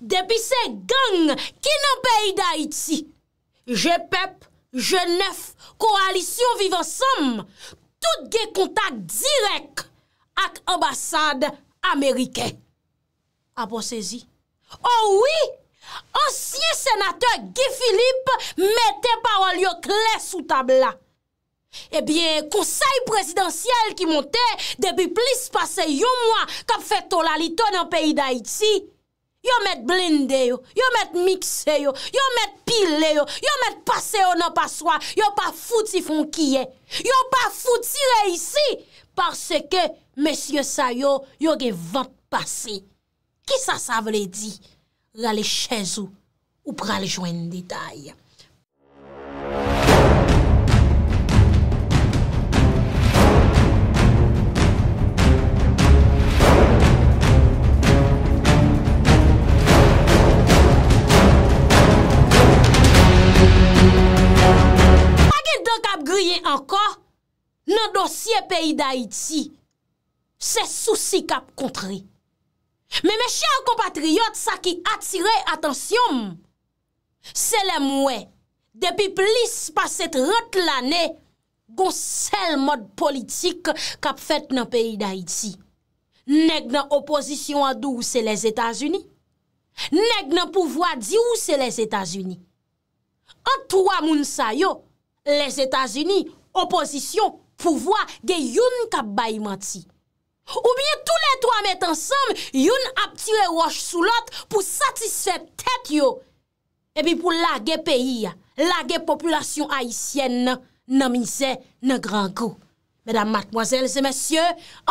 Depi se gang ki nan peyi d'Haiti, JPEP, JNEF, Koalisyon Vivansam, tout ge kontak direk ak ambasade Amerike. Apo sezi, oh oui, ansye senateur Guy Philippe mette pa walyo kle sou tabla. Ebyen, eh konsey presidansyel ki monte depi plis pase yon mwa kap feto lalito nan peyi d'Haiti, Yo met blinde yo, yo met mikse yo, yo met pile yo, yo met pase yo nan paswa, yo pa fouti fon kiye. Yo pa fouti reysi, parce ke, mesye sa yo, yo ge vant pase. Ki sa sa vre di, rale chezou, ou prale jwen ditaye. Yen anka, nan dosye peyi da iti, se souci kap kontre. Me me chan kompatriyot sa ki atire atensyon, se le mwe, depi plis pa set rot lane, gon sel mod politik kap fet nan peyi da iti. Neg nan opozisyon adou se les Etats-Unis, neg nan pouvoi di ou se les Etats-Unis. An towa moun sayo, les Etats-Unis, oposisyon, pouvoi, ge youn kap bayman ti. Ou biye tou letwa met ansam, youn ap tire wosh sou lot pou satisfeb tet yo. Ebi pou lage peyi, lage populasyon Haitienne, nan minse nan gran go. Medan matmoazel, se mesye,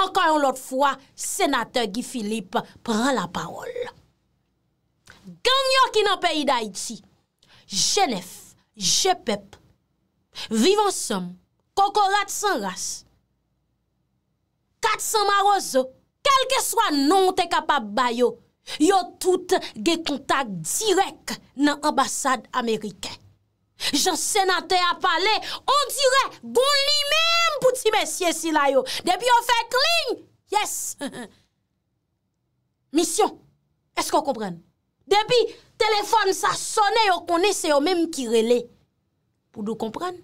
ankayon lot fwa, senate Gifilip pran la parol. Ganyo ki nan peyi Daichi, Genèf, Jepèp, Vivansom, kokorat san ras, katsan maroso, kelke swan non te kapab bayo, yo tout ge kontak direk nan ambasad Amerike. Jan senate apale, on direk, goun li mem pou ti mesye si la yo. Depi yo fe kling, yes. Misyon, esko kompren? Depi, telefon sa sone yo kone se yo mem ki rele. Pou do kompren?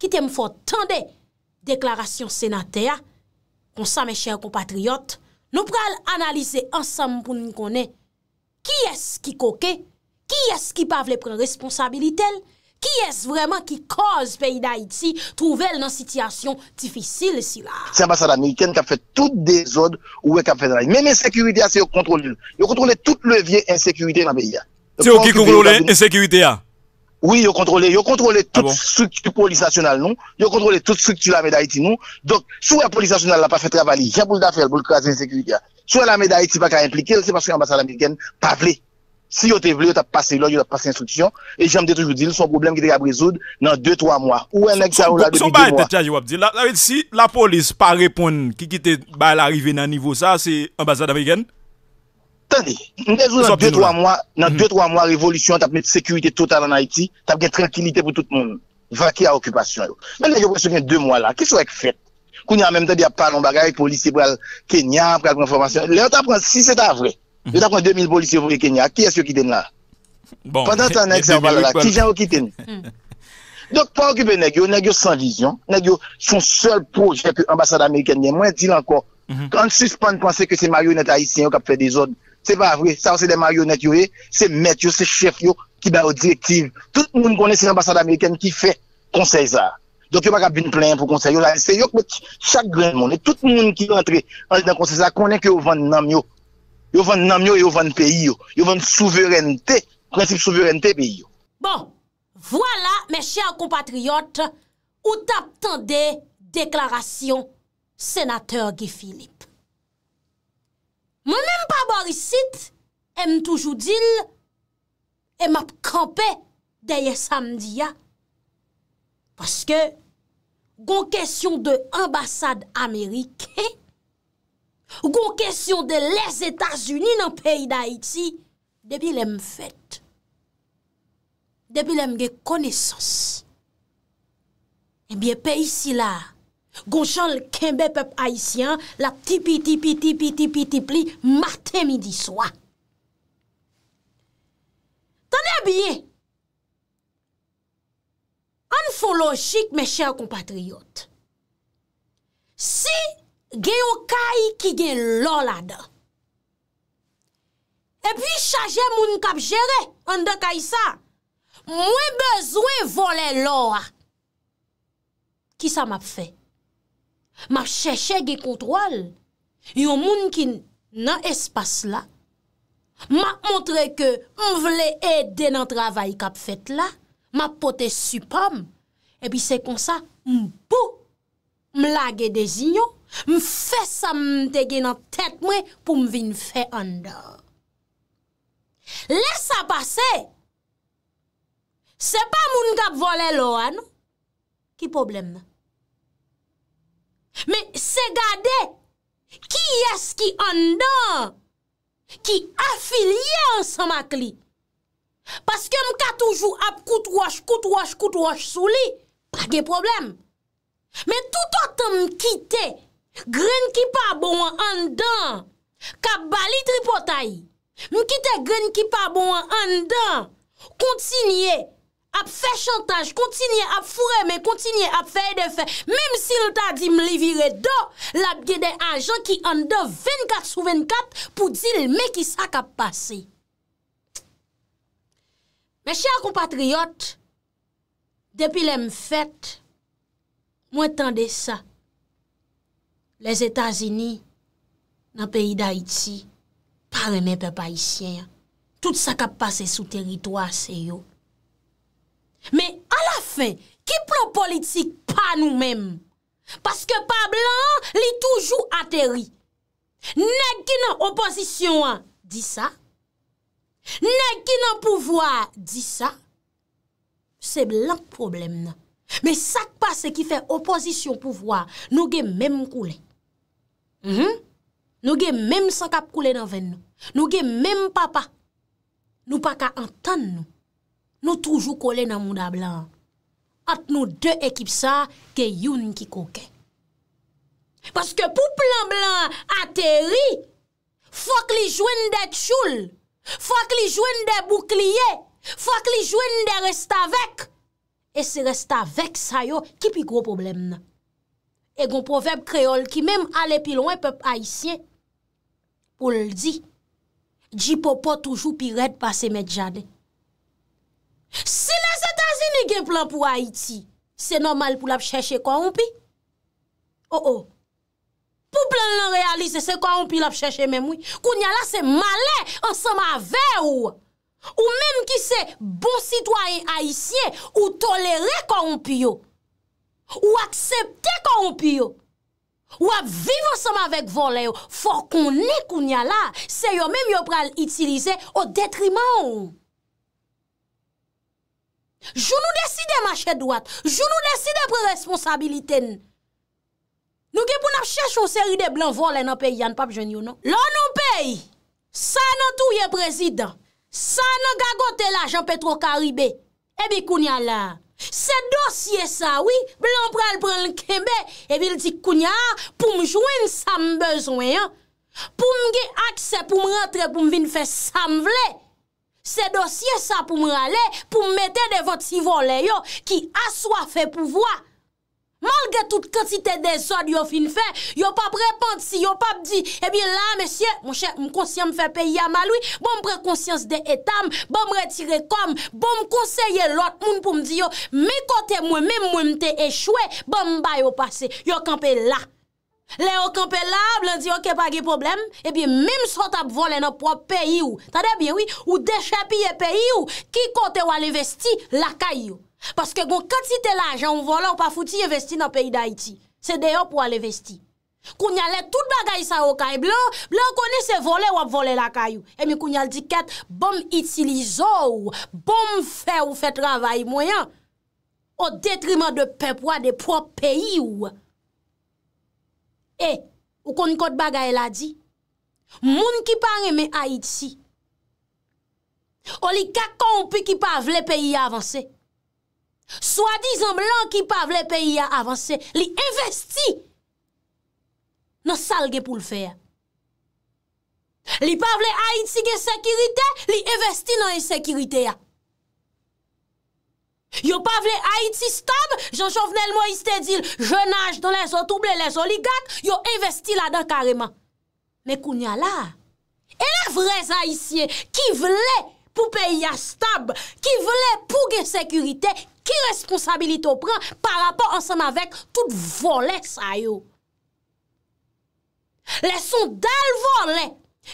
Kitem fote tan de deklarasyon senate a, konsan me chèr kompatriot, nou pral analize ansan mpoun mkone ki es ki koke, ki es ki pa vle pren responsabilite l, ki es vreman ki koz peyi da iti, trouvel nan sityasyon difisil si la. Se basa la mi, ken ka fè tout de zode ou e ka fè da iti, men men sekurite a se yo kontrol l, yo kontrol l tout levye ensekurite na peyi a. Se yo ki kouklou l ensekurite a? Oui, yon kontrole, yon kontrole tout ah bon? stik polisasyonal nou, yon kontrole tout stik ki non? la Medayeti nou. Donk, sou yon polisasyonal la pa fè travali, jan pou l'da fèl, pou l'kwaze nseki yon ka. Sou yon la Medayeti baka implike, se pa sou yon ambasade Ameriken pa vle. Si yon te vle, yon ta pase lò, yon ta pase instruksyon, e jan mde toujou dil, son probleme ki te ka brezoud nan 2-3 mwa. Ou enek sa ou la 2-3 mwa. Sou ba ete chaje wap di, la polis pa repon ki ki te ba l'arive nan nivou sa, se ambasade Ameriken? Tande, nan 2-3 mhm. mwa, nan 2-3 mwa, revolusyon, tap met sekurite total an Haiti, tap gen tranquilite pou tout moun, vake a okupasyon yo. Men, nèk yo, pou se ven 2 mwa la, kè sou ek fèt? Kou nè an mèm tè, di ap palon bagay, polisye pou al Kenya, pral pou informasyon. Le, an ta pran, si se ta vre, le ta pran 2000 polisye pou al Kenya, ki es bon, mm. yo ki ten la? Pendant an, nèk yo, ti gen yo ki ten. Donk, pou a okupè nèk yo, nèk yo san vizyon, nèk yo son sè Se pa vre, sa ou se de marionet yo e, se met yo, se chef yo, ki ba ou direktiv. Tout moun konen se ambasade Ameriken ki fe konsey za. Dok yo pa ka bin plen pou konsey yo la. Se yo kwen chak gren moun. Et tout moun ki rentre anje dan konsey za, konen ki yo vande nam yo. Yo vande nam yo, yo vande peyi yo. Yo vande souverente, prinsip souverente peyi yo. Bon, voilà mes chers compatriotes, ou tap tende deklarasyon senateur Guy Philippe. Mwen menm pa bor isit, em toujou dil, em ap krampè deye samdi ya. Paske, gon kesyon de ambasade Amerike, ou gon kesyon de les Etats-Unis nan peyi da iti, debi lem fèt. Debi lem ge konesans. Ebyen peyi si la, Gon chan l kembe pep aisyen, la tipi tipi tipi tipi tipi pli, maten midi swa. Tane biye, anfo logik me chèr kompatriyot. Si geyo kay ki gen lor la de, e pi chaje moun kap jere, an de kay sa, mwen bezwe vole lor. Ki sa map fey? Ma chèche ge kontwal, yon moun ki nan espas la, ma montre ke moun vle e de nan travay kap fèt la, ma pote supam, e pi se konsa m pou m lage de zinyo, m fè sa m tege nan tèt mwen pou m vin fè an da. Lè sa pase, se pa moun kap vole lo an, ki probleme? Me se gade, ki es ki andan, ki afilye ansan mak li. Paske m ka toujou ap koutou waj, koutou waj, koutou waj sou li, pa ge problem. Me toutot m kite, gren ki pa bon an andan, ka bali tripotay. M kite gren ki pa bon an andan, kontsiniye. ap fè chantage, kontinye ap fureme, kontinye ap fè edè fè, mèm si louta di m li vire do, l ap gède anjan ki an do 24 sou 24, pou di l mè ki sa kap pase. Mè chè a kompatriot, depi lè m fèt, mwen tende sa, lè zétazini, nan peyi da iti, pare mè pe pa isyen, tout sa kap pase sou teritoa se yo. Men a la fin, ki plo politik pa nou men? Paske pa blan li toujou ateri. Nèk ki nan opozisyon an di sa? Nèk ki nan pouvoi an di sa? Se blan problem nan. Men sak pa se ki fe opozisyon pouvoi an, nou gen men mkoule. Mhm. Nou gen men msankap koule nan ven nou. Nou gen men papa. Nou pa ka antan nou. Nou toujou kole nan moun da blan. At nou de ekip sa, ge youn ki koke. Paske pou plan blan ateri, fok li jwen de tchoul, fok li jwen de boukliye, fok li jwen de restavek. E se restavek sa yo, ki pi gro problem nan? E gon proverb kreol, ki mem ale pi loin pep aisyen, pou l di, di po po toujou pi red pa se medjadey. Si la zetazi ni gen plan pou Haiti, se normal pou la pe chèche kwa ou pi? Ou ou, pou plan nan realize se kwa ou pi la pe chèche menmoui? Kouni ala se male an sema ve ou, ou menm ki se bon sitwoyen Haitien ou tolere kwa ou pi yo, ou aksepte kwa ou pi yo, ou ap vive an sema vek volè yo, for koni kouni ala se yo menm yo pral itilize o detriman ou. Jou nou deside machèdouat, jou nou deside pre responsabiliten. Nou gen pou nap chèch ou seri de blan volen an pey yan pap jen yo nan. Non? Lan an pey, sa nan touye prezident, sa nan gagote la Jean-Petro Karibé, ebi eh kounya la. Se dosye sa, oui, blan pral pral nkebe, ebi l di kounya, pou mjouen sa mbezouen. Pou mge akse pou m rentre pou m vin fè sa m vley. Se dosye sa pou m rale, pou m mete de voti volen yo, ki aswa fe pou vwa. Malge tout kensite de sod yo fin fe, yo pap repante si, yo pap di, e bin la, mesye, m konsye m fe peyi amalwi, bom prekonsyans de etam, bom retire kom, bom konseye lot moun pou m di yo, me kote mwen, me mwen mte echwe, bom bayo pase, yo kampe lak. Le okan pe la, blan di yo ke pa ge problem, e biye mim sot ap vole nan pwa peyi yo. Tade biye, ou dechepi ye peyi yo, ki kote wale vesti lakay yo. Paske gwo katite la, jan ou vole ou pa futi ye vesti nan peyi da iti. Se deyo pou wale vesti. Kounyalet tout bagay sa okan, blan, blan konese vole ou ap vole lakay yo. E mi kounyalet di ket, bom itilizo ou, bom fe ou fe travay mwen, o detrimant de pepwa de pwa peyi yo. E, ou konikot baga el a di, moun ki pa reme Haiti, ou li kakon ou pi ki pa vle peyi avanse, swa dizan blan ki pa vle peyi avanse, li investi nan salge pou l fey. Li pa vle Haiti gen sekirite, li investi nan en sekirite ya. Yo pa vle Haiti stab, Jean-Jean Venel Moïse te dil, je nage dan les autobles, les oligates, yo investi la dan kareman. Me kounya la, e la vre zayisye ki vle pou peyi ya stab, ki vle pou ge sekurite, ki responsabilite ou pren par rapport ansem avèk tout volè sa yo. Les son dal volè.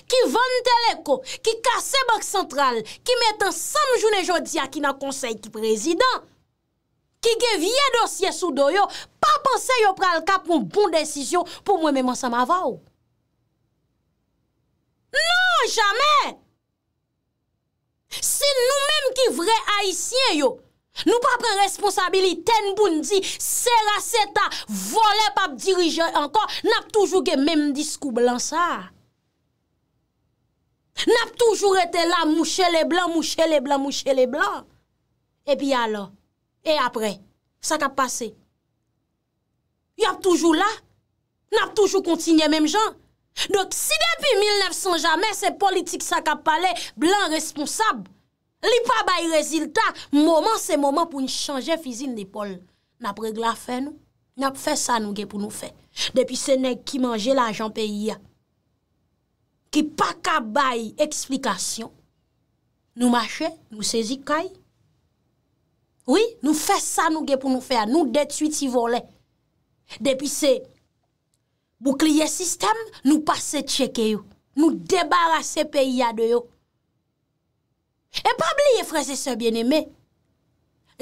Ki vantele ko, ki kase bok sentral, ki metan sam jounen jodia ki nan konsey ki prezident. Ki ge vye dosye sou do yo, pa panse yo pral kap moun bon desisyon pou mwen mèman sa ma vaw. Non, jame! Se nou mèm ki vre aisyen yo, nou pa pran responsabili ten poun di seraseta, vole pap dirijen ankon, nap toujou ge mèm diskou blan sa. N ap toujou rete la mouche le blan, mouche le blan, mouche le blan. E pi alo, e apre, sak ap pase. Y ap toujou la, n ap toujou kontinye menm jan. Dok si depi 1900 jamen se politik sak ap pale, blan responsab, li pa bay rezilta, mouman se mouman pou n chanje fizin de pol. N ap regla fe nou, n ap fe sa nou ge pou nou fe. Depi se nek ki manje la jan peyi ya. ki pa kabay eksplikasyon, nou mache, nou sezi kay. Oui, nou fe sa nou ge pou nou fe a, nou detuiti vole. Depi se, boukliye sistem, nou pase tcheke yo, nou debarase peyi ya deyo. E pa bli ye frese se bieneme,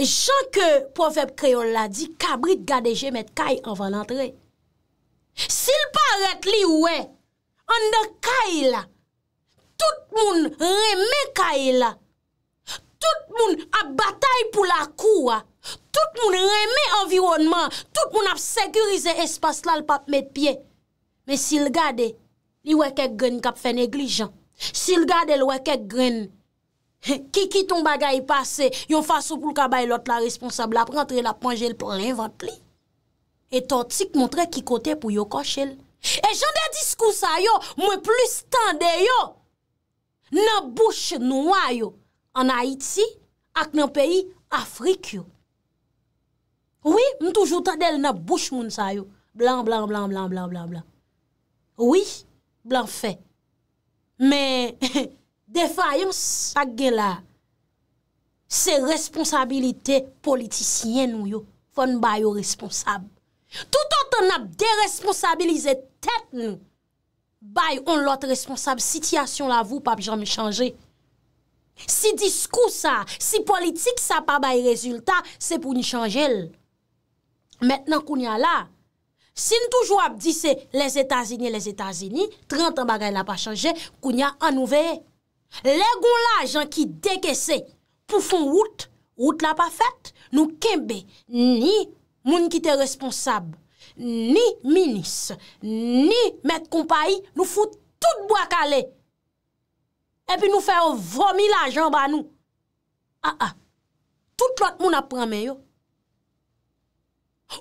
jan ke profep kreol la di, kabrit gadeje met kay, an van antre. Si l pa ret li wey, An de kay la, tout moun reme kay la, tout moun ap batay pou la kou wa, tout moun reme environnement, tout moun ap sekurize espas la l pape met piye. Men si l gade, li weke gren kap fe neglijan. Si l gade l weke gren, ki ki ton bagay pase, yon faso pou l kabay lot la responsable ap rentre la panje l pou rinvante li. Et ton tsyk montre ki kote pou yo koshe l. E jan den diskou sa yo, mwen plus tan de yo, nan bouch nou a yo, an Haiti ak nan peyi Afrik yo. Oui, mwen toujou ta del nan bouch moun sa yo, blan, blan, blan, blan, blan, blan, blan. Oui, blan fe. Men, defa yon sag gen la, se responsabilite politisyen nou yo, fon bayo responsab. Tout an ton ap de responsabilize te, Tet nou bay on lot responsable. Sityasyon la vou pap jan mi chanje. Si diskou sa, si politik sa pa bay rezultat, se pou ni chanje el. Mètnen koun ya la, si nou toujou ap dise les Etats-Unis, les Etats-Unis, 30 an bagay la pa chanje, koun ya an nou veye. Le goun la jan ki deke se, pou fon wout, wout la pa fèt, nou kembe ni moun ki te responsable. Ni minis, ni met kompayi, nou foute tout bo akale. E pi nou fè ou vomi l'ajan ba nou. A ah, a, ah. tout lot moun ap prame yo.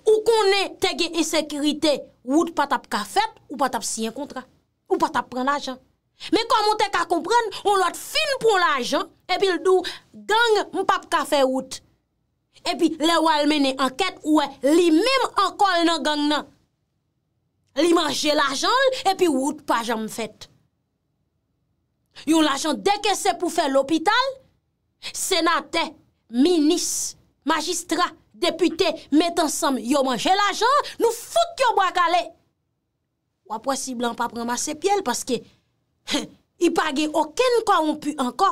Ou konen tege esekirite, wout patap ka fèt ou patap siye kontra. Ou patap pren l'ajan. Me komon te ka kompren, on lot fin pou l'ajan, e pi l'dou gang moun pap ka fè wout. epi le wal mene anket ouè li mèm ankol nan gang nan. Li manje l'ajan, epi wout pa jan m'fèt. Yon l'ajan deke se pou fè l'opital, senate, minis, magistra, depute, met ansam, yo manje l'ajan, nou fout yo bakale. Wap wè si blan pa pran mase pyele, paske yi page oken konpun anko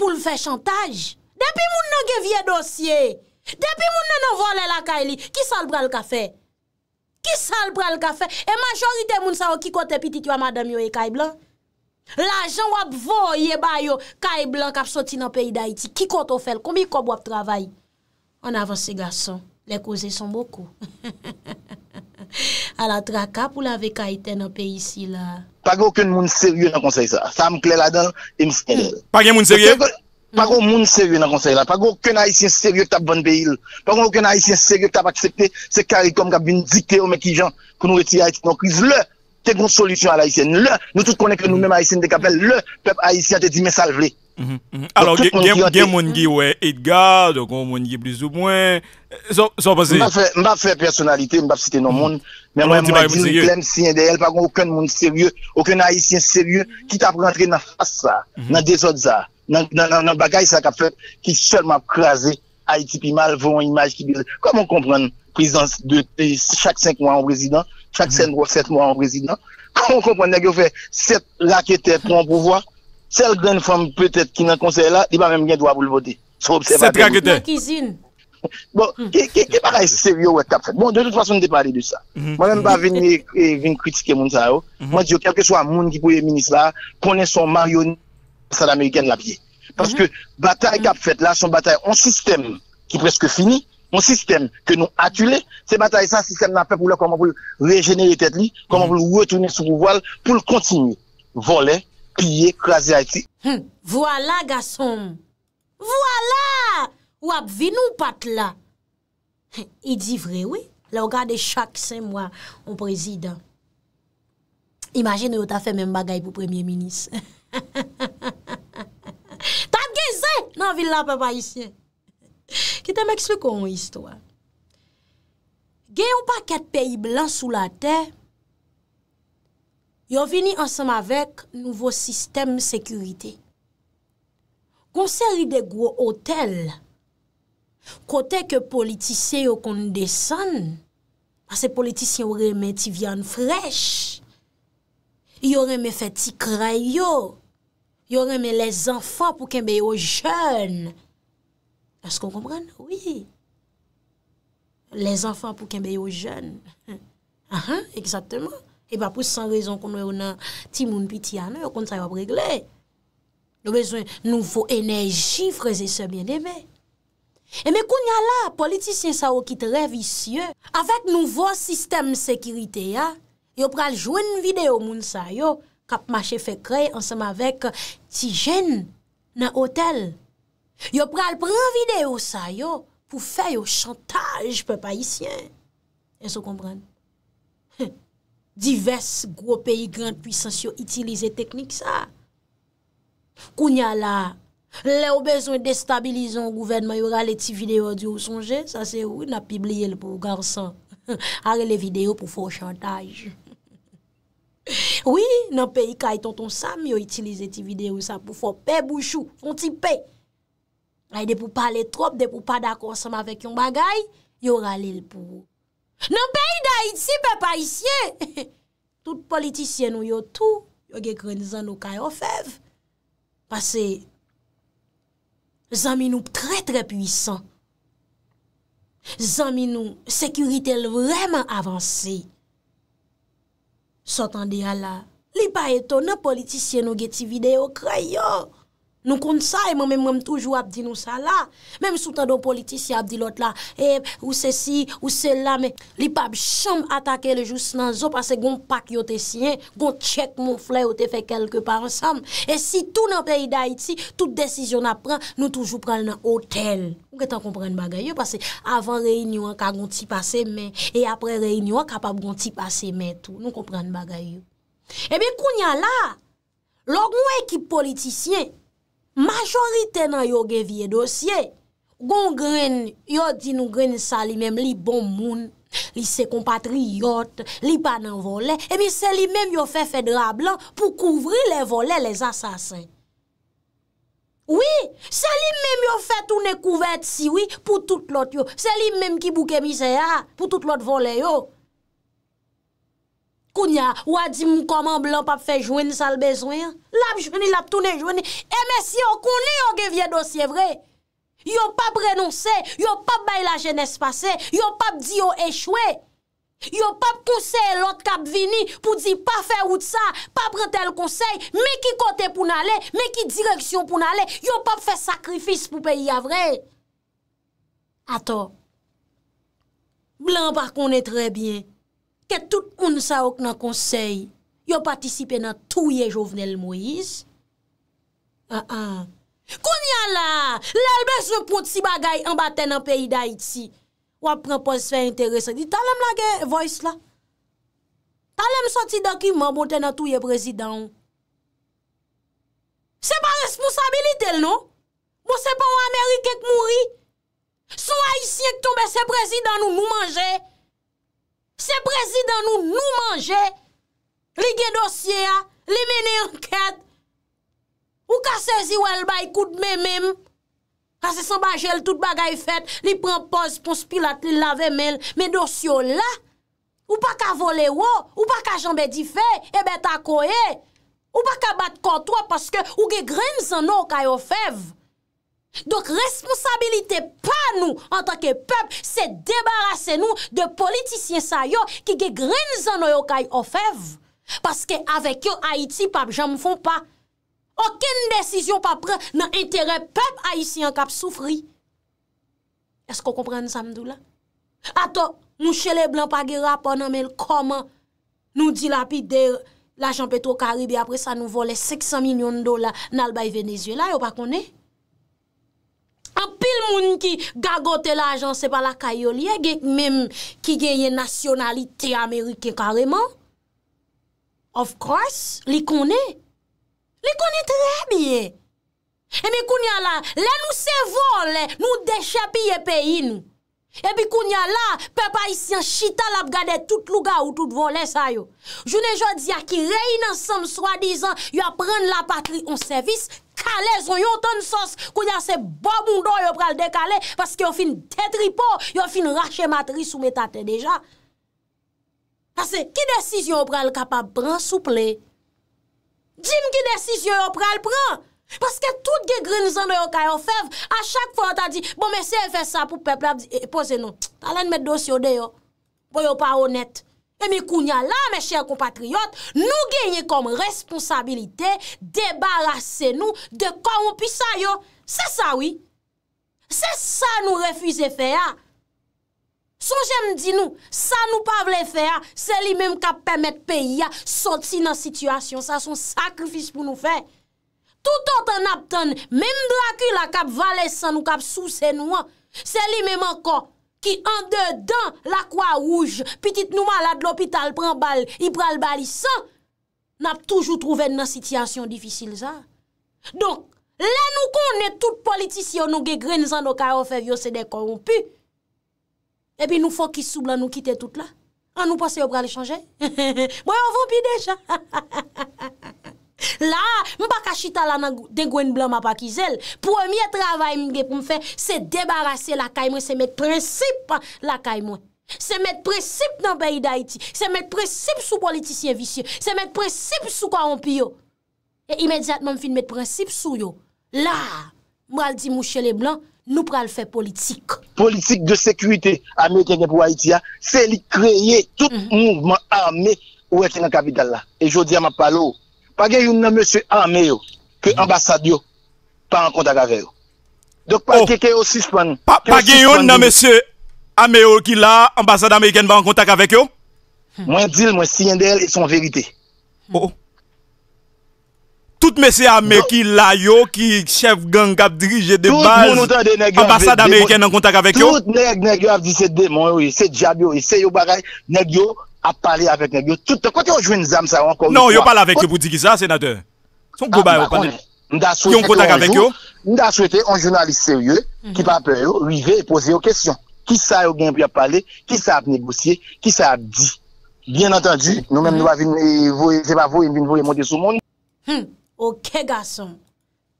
pou l'fè chantage. Depi moun nan geviye dosye. Depi moun nan nan vole la kay li. Ki sal pral kafe? Ki sal pral kafe? E majorite moun sa o ki kote pitit yo a madam yo e kay blan? La jan wap vo ye bayo. Kay blan kap soti nan peyi da iti. Ki kote o fel? Komi kob wap travay? On avanse gason. Le koze son boko. A la traka pou la ve kay ten nan peyi si la. Pagyo akoun moun serye nan konsey sa. Sam kle la dan, imsele. Hmm. Pagyo moun serye? Pagyo moun serye? Par kon moun serye nan konsey la. Par kon ouken haisyen serye ki ta bon be il. Par kon ouken haisyen serye ki ta pa aksepte se karikom ka bin dikte ou men ki jan kon nou eti haisyen kon kriz. Le, te kon solisyon al haisyen. Le, nou tout konen ke nou men haisyen de kapel. Le, pep haisyen te di mensaj le. Alors gen moun gi we Edgard, kon moun gi blizou mwen, son pasi? Mba fe personalite, mba fite nan moun, men mwen mwen di mplem siyen de el. Par kon ouken moun serye, ouken haisyen serye, ki ta prentre nan f nan bagay sa kap fèp ki sèlman krasè a iti pi mal vò yon imaj ki bi yon. Komon kompren, prezidans de chak 5 mwa yon prezidans, chak 7 mwa yon prezidans, komon kompren, nèk yo fè, sèl laketè pou yon pouvoi, sèl den fòm pètè ki nan konsey la, di ba mèm gen dwa bou lvote. Sèl laketè. Bon, ke bagay sèl yon wè kap fèp. Bon, de lout fason de pale di sa. Mhm. Mwen mba veni, e, veni kritike moun sa yo. Mhm. Mwen di yo, kelke so a moun ki pou yon minis la, konen sa dameriken la pie. Paske mhm. bataye kap fet la, son bataye, on sistem ki preske fini, on sistem ke nou atule, se bataye sa, sistem nan fe pou la, koman pou rejeneye tet li, koman pou mhm. retoune sou voal, pou l kontine. Volè, pie, krasè a eti. Voilà, gason. Voilà! Ou ap vinou pat la. I di vre, oui. La ou gade chak se mwa, ou prezident. Imagine ou ta fè mèm bagay pou premier-ministre. Ha ha ha ha. nan villa papayisyen. Kitè mèk sè kon yon històwa. Gè yon pa ket peyi blan sou la tè, yon vini ansèm avèk nouvo sistem sekurite. Konsèri de gwo otèl, kote ke politisyen yon kon desèn, pase politisyen yon remè ti vyèn frech, yon remè fè ti kray yo, Yon reme les enfans pou kembe yo jen. As kon kompren? Oui. Les enfans pou kembe yo jen. Ahan, ekzatman. E ba pou san rezon kon nou yo nan ti moun pi ti anan, yo kon sa yo ap regle. Yo bezwen noufo enerji freze se bien deme. E me kou nyal la, politisyen sa yo ki tre visye. Avèk nouvo sistem sekirite ya, yo pral jwen videyo moun sa yo, kap mache fe krey ansem avek ti jen nan otel. Yo pral pran video sa yo pou fe yo chantage pe pa yisyen. E so kompren? Dives gro peyi gran pwisans yo itilize teknik sa. Kounya la, le ou bezwen destabilizan ou gouvenman yo rale ti video di ou sonje, sa se ou na pibliye le pou garson. Are le video pou fò chantage. Oui, nan pe yi kay tonton Sam yo itilize ti videyo sa pou fon pe bouchou, fon ti pe. Ay de pou pale trop, de pou pa da konsom avek yon bagay, yo ralil pou. Nan pe yi da iti pe pa isye, tout politisyen nou yo tou, yo ge krenizan nou kay ofev. Pase, zami nou pre pre puisan. Zami nou, sekurite l vreman avanse. Sotan de ala, li pa eto na politisyen ou geti videyo krayo. Nou kon sa e mwen mwen mwen mwen toujou ap di nou sa la. Mwen mwen sou tando politisi ap di lot la. E ou se si, ou se la. Me li pab chanm atake le jous nan zo. Pase gon pak yo te siyen. Gon tchek moun fley yo te fe kelke pa ansam. E si tou nan peyi da iti, tout desisyon ap pran, nou toujou pran nan otel. Ou ke tan kompran bagay yo. Pase avan reynyon ka gonti pase men. E apre reynyon ka pab gonti pase men tou. Nou kompran bagay yo. Ebe koun ya la. Lòk nou ekip politisyen. Majorite nan yo geviye dosye, gon gren yo di nou gren sa li menm li bon moun, li se kompatri yot, li panan vole, e mi se li menm yo fe fedra blan pou kouvri le vole les asasen. Oui, se li menm yo fe toune kouvert siwi pou tout lot yo, se li menm ki bouke mi ze ya pou tout lot vole yo. Kounya, ou a di mou koman blan pa fejouen sa l bezouen? Lap jouni, lap toune jouni. Eme si yo kouni yo ge vye dosye vre. Yo pa prenonsen, yo pa bay la jenese pase, yo pa di yo echouen. Yo pa pousse lot kap vini pou di pa fe ou tsa, pa preten l kousey, me ki kote pou nale, me ki direksyon pou nale, yo pa fe sakrifis pou pe yavre. Ato, blan pa kone trebyen. ke tout moun sa ok nan konsey yo patisipe nan touye jovenel Moïse. A-a. Ah, ah. Koun ya la, lèl bez repot si bagay anbaten nan peyi da iti. Wap prempos fey interese. Di talem lage voys la? Talem soti daki mou mou tena touye prezidant? Se pa responsabilite l nou? Mou se pa ou Amerikek mouri? Sou a isi ek tombe se prezidant nou nou manje? Se prezidan nou nou manje, li gen dosye ya, li mene anket, ou ka sezi wèl bay kout mè mèm, ka se san baje l tout bagay fèt, li pren poz pou spilat li lave mèl, mè dosyo la, ou pa ka vole wò, ou pa ka janbe di fè, ebe takoye, ou pa ka bat kòt wò, ou pa se se fè, ou pa se se fè, ou pa se se fè, ou pa se se fè, Donk responsabilite pa nou an tanke pep se debarase nou de politisyen sa yo ki ge grenzan nou yo kay ofev. Paske avek yo Haiti pap jan mfon pa. Oken desisyon pa pre nan entere pep Haitien kap soufri. Esko komprende sa mdou la? Ato, nou chele blan pa ge rapon nan menl koman nou di la pi der la Jean-Petro Karibi apre sa nou vole 600 milyon dola nan albay Venezuela yo pa kone? an pil moun ki gagote la ajanse pa la kayo liye, gek menm ki genye nasyonalite Amerike kareman. Of course, li kone. Li kone trebi ye. E mi koun ya la, le nou se vol, le nou dechepi ye peyi nou. E mi koun ya la, pe pa isi an chita la ap gade tout luga ou tout volen sayo. Jounen jòdzi a ki rey nan sam swa dizan, yo ap pren la patri on servis, Kale zon yon ton sos kou yase bo moun do yon pral dekale paske yon fin tetripo, yon fin rache matri sou metate deja. Pase, ki desisyon yon pral kapap bran souple? Djin ki desisyon yon pral pran? Paske tout gen grenizan yon kayo fev, a chak fwa ta di, bon mese yon fe sa pou pep la, pose nou, talen met dosyo de bon, yo, pou yon pa honet. E mi kounya la, me chèr kompatriyot, nou genye kom responsabilite, debarase nou de korompisa yo. Se sa oui, se sa nou refuize fe ya. Son jèm di nou, sa nou pa vle fe ya, se li mèm kap pèmèt peyi ya, soti nan situasyon, sa son sakrifis pou nou fe. Toutot an ap tèn, mèm blakou la kap vale san nou, kap sou se nou an, se li mèm an kon. ki an de dan la kwa wouj, pitit nou malade l'opital, pren bal, i pral bali san, nap toujou trouven nan sityasyon difisil zan. Donk, la nou konen tout politisyon nou ge grenzan do ka yo fevyose de korompu, epi nou fok ki soublan nou kite tout la, an nou pase yo pral chanje. Boy, avon pi dejan. La, mwen pa kachita la nan den gwen blan ma pa kizel Pwemye travay mwen gen pou mwen fe Se debarase la kaymwen Se met prinsip la kaymwen Se met prinsip nan bayi da iti Se met prinsip sou politisyen visye Se met prinsip sou kwa anpiyo E imediatman mwen fin met prinsip sou yo La, mwen al di mwen chele blan Nou pral fe politik Politik de sekwite Ameriken gen pou ayiti ya Se li kreye tout mounvman ame Ou ete nan kapital la E jodi am apalo Pa gen yon nan M. Ameyo ki mhm. ambasade yo pa an kontak ave yo. Dok pa oh. gen yon nan M. Ameyo ki la ambasade Ameriken va an kontak ave yo. Hmm. Mwen dil mwen sinyen de el son verite. Hmm. Oh, oh. Tout M. Ameyo non. ki la yo ki chef gang ap dirije de base ambasade Ameriken an kontak ave yo. Tout neg neg yo ap di se de mwen yo, se jab yo, se yo baray neg yo. A pale avèk yon, touta kote yon jwen zam sa yon kon. Non, yon pale avèk yon oh. pou di ki sa, senatèr. Son kou bay wapane. Yon kontak avèk yon. Nda souwete yon jounalist seryè, ki pape yon, wive yon, pose yon kesyon. Ki sa yon gen pou yon pale, ki sa ap negosye, ki sa ap di. Gen atan di, nou men nou avin, se pa vou yon vin vou yon mwote sou moun. Ok, gason.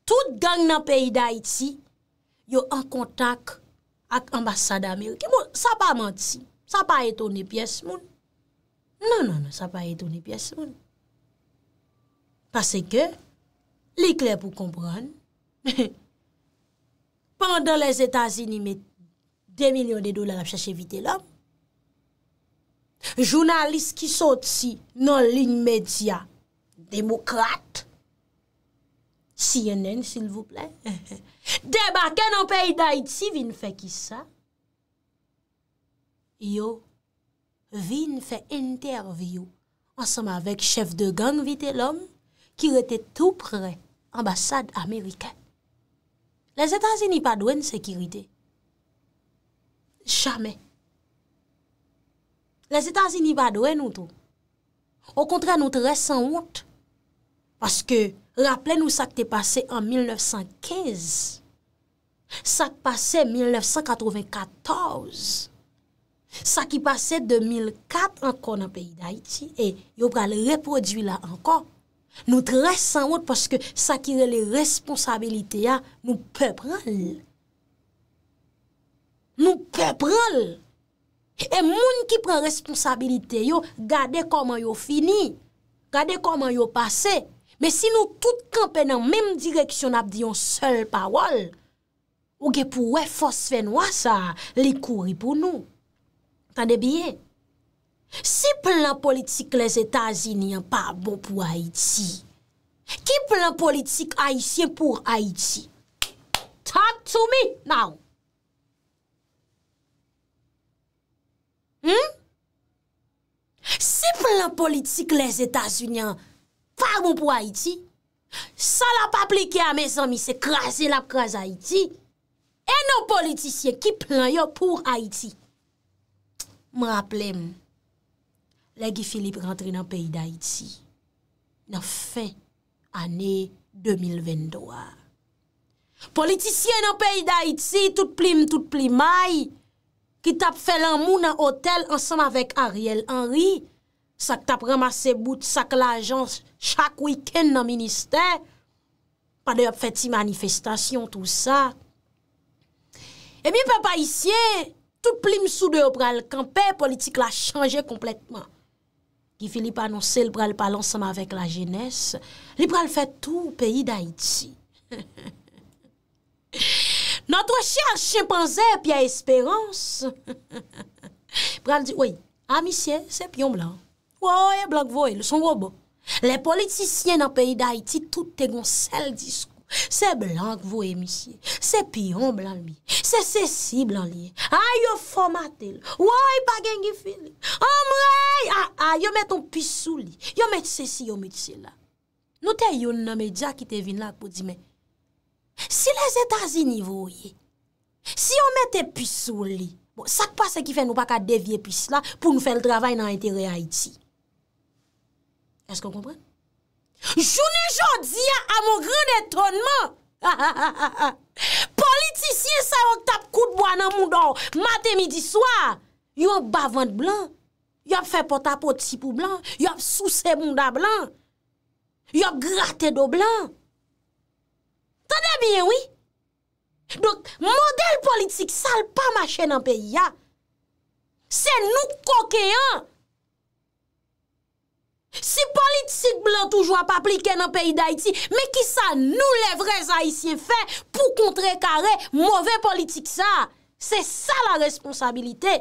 Tout gang nan peyi da iti, yon an kontak ak ambasada mè yon. Ki moun, sa pa manti. Sa pa eto ne piyes moun. Non, non, non, sa pa etou ni pyesoun. Pase ke, li kler pou kompran, pandan les Etats-Unis, me 2 milyon de dolar ap chache vide lom. Jounalist ki sot si, non lin media, demokrate, CNN, sil vouple, deba ken an peyi da iti, vin fe ki sa. Yo, vin fait interview ensemble avec chef de gang l'homme qui était tout près ambassade américaine. Les États-Unis pas de sécurité. Jamais. Les États-Unis pas de nous Au contraire, nous très sans honte. Parce que, rappelez-nous ça qui est passé en 1915. Ça qui passé en 1994. Sa ki pase 2004 ankon an peyi da iti E yo pral reprodu la ankon Nou tres san wot Paske sa ki rele responsabilite ya Nou pe pral Nou pe pral E moun ki pran responsabilite yo Gade koman yo fini Gade koman yo pase Me si nou tout kampen an mem direksyon ap diyon Seol pa wol Ou ge pou we fos fenwa sa Li kouri pou nou Tande biye, si plan politik les Etats-Unis yon pa bon pou Haïti, ki plan politik Haïtien pou Haïti? Talk to me now! Hmm? Si plan politik les Etats-Unis yon pa bon pou Haïti, sa la pa plike a me zan mi se krasi la krasi Haïti, e nou politikien ki plan yon pou Haïti, M raple m, legi Filip rentre nan peyi da iti, nan fin ane 2022. Politisyen nan peyi da iti, tout plim, tout plimay, ki tap felan mou nan hotel ansanm avèk Ariel Henry, sak tap ramase bout, sak l'ajans chak wiken nan minister, pa dey ap feti manifestasyon tout sa. E mi pe pa isye, e, Tout plim sou de yo pral, kanpe politik la chanje kompletman. Ki filip anonsel pral pal ansama vek la jenes, li pral fet tou peyi da iti. Nato chal chimpanzè pi a esperans. Pral di, woy, amisye, sep yon blan. Woy, blan kvoy, le son wobo. Le politisyen nan peyi da iti tout tegon sel diskou. Se blan k voye misye, se piyon blan liye, se sesi blan liye, a yo fomate liye, woy pa gengi fili, a mreye, a ah, yo ah, meton pisou liye, yo met sesi yo met sila. Nou te yon namè diya ki te vin lak pou di men, si les etasi nivoye, si yo mette bon, pisou liye, sak pa se ki fè nou pa ka devye pisou la pou nou fè l travay nan entere Haiti. Esk an komprenne? Jouni jodi a, a moun gran etonman. Politisye sa yon tap kout bo anan moun do, mate midi swa. Yon bavant blan, yon fe pota poti pou blan, yon sou se moun da blan, yon grate do blan. Tande bien, oui? Dok, model politik sal pa mache nan peyi ya. Se nou kokeyan. Si politik blan toujou ap aplike nan peyi da iti, me ki sa nou le vre za isye fe, pou kontre kare, mouve politik sa, se sa la responsabilite.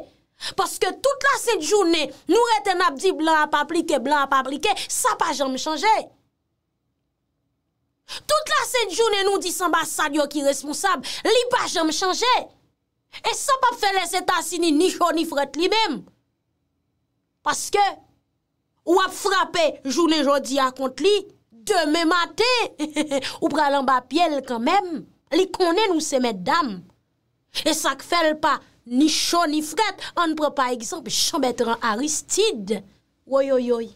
Paske tout la set jounen, nou reten ap di blan ap aplike, blan ap aplike, sa pa jom chanje. Tout la set jounen nou di san ba sa di yo ki responsable, li pa jom chanje. E sa pa fele se ta sini ni cho ni frete li bim. Paske, Ou ap frape, jounen jodi akont li, deme mate, ou pral an ba piel kanmem, li konen ou se met dam. E sak fel pa, ni chon ni fret, an pre pa egisop, chanbetran Aristide. Woyoyoy,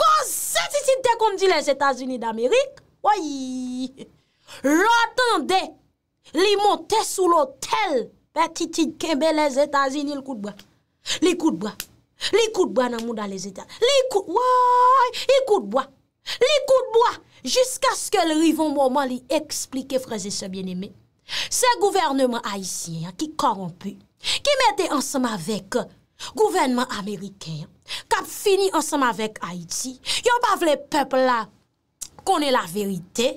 kon se titite kon di les Etats-Unis d'Amerik, woyy, l'atende, li monte sou l'otel, pe titite kembe les Etats-Unis l'koutbwa. L'koutbwa. Likout bo nan mou dan les etat Likout, woy, likout bo Likout bo Jiska skè l rivon mouman li eksplike freze se bien eme Se gouvernement Haitien Ki korompu Ki mette ansama vek euh, Gouvernement Ameriken Kap fini ansama vek Haiti Yon pa vle peple la Kone la verite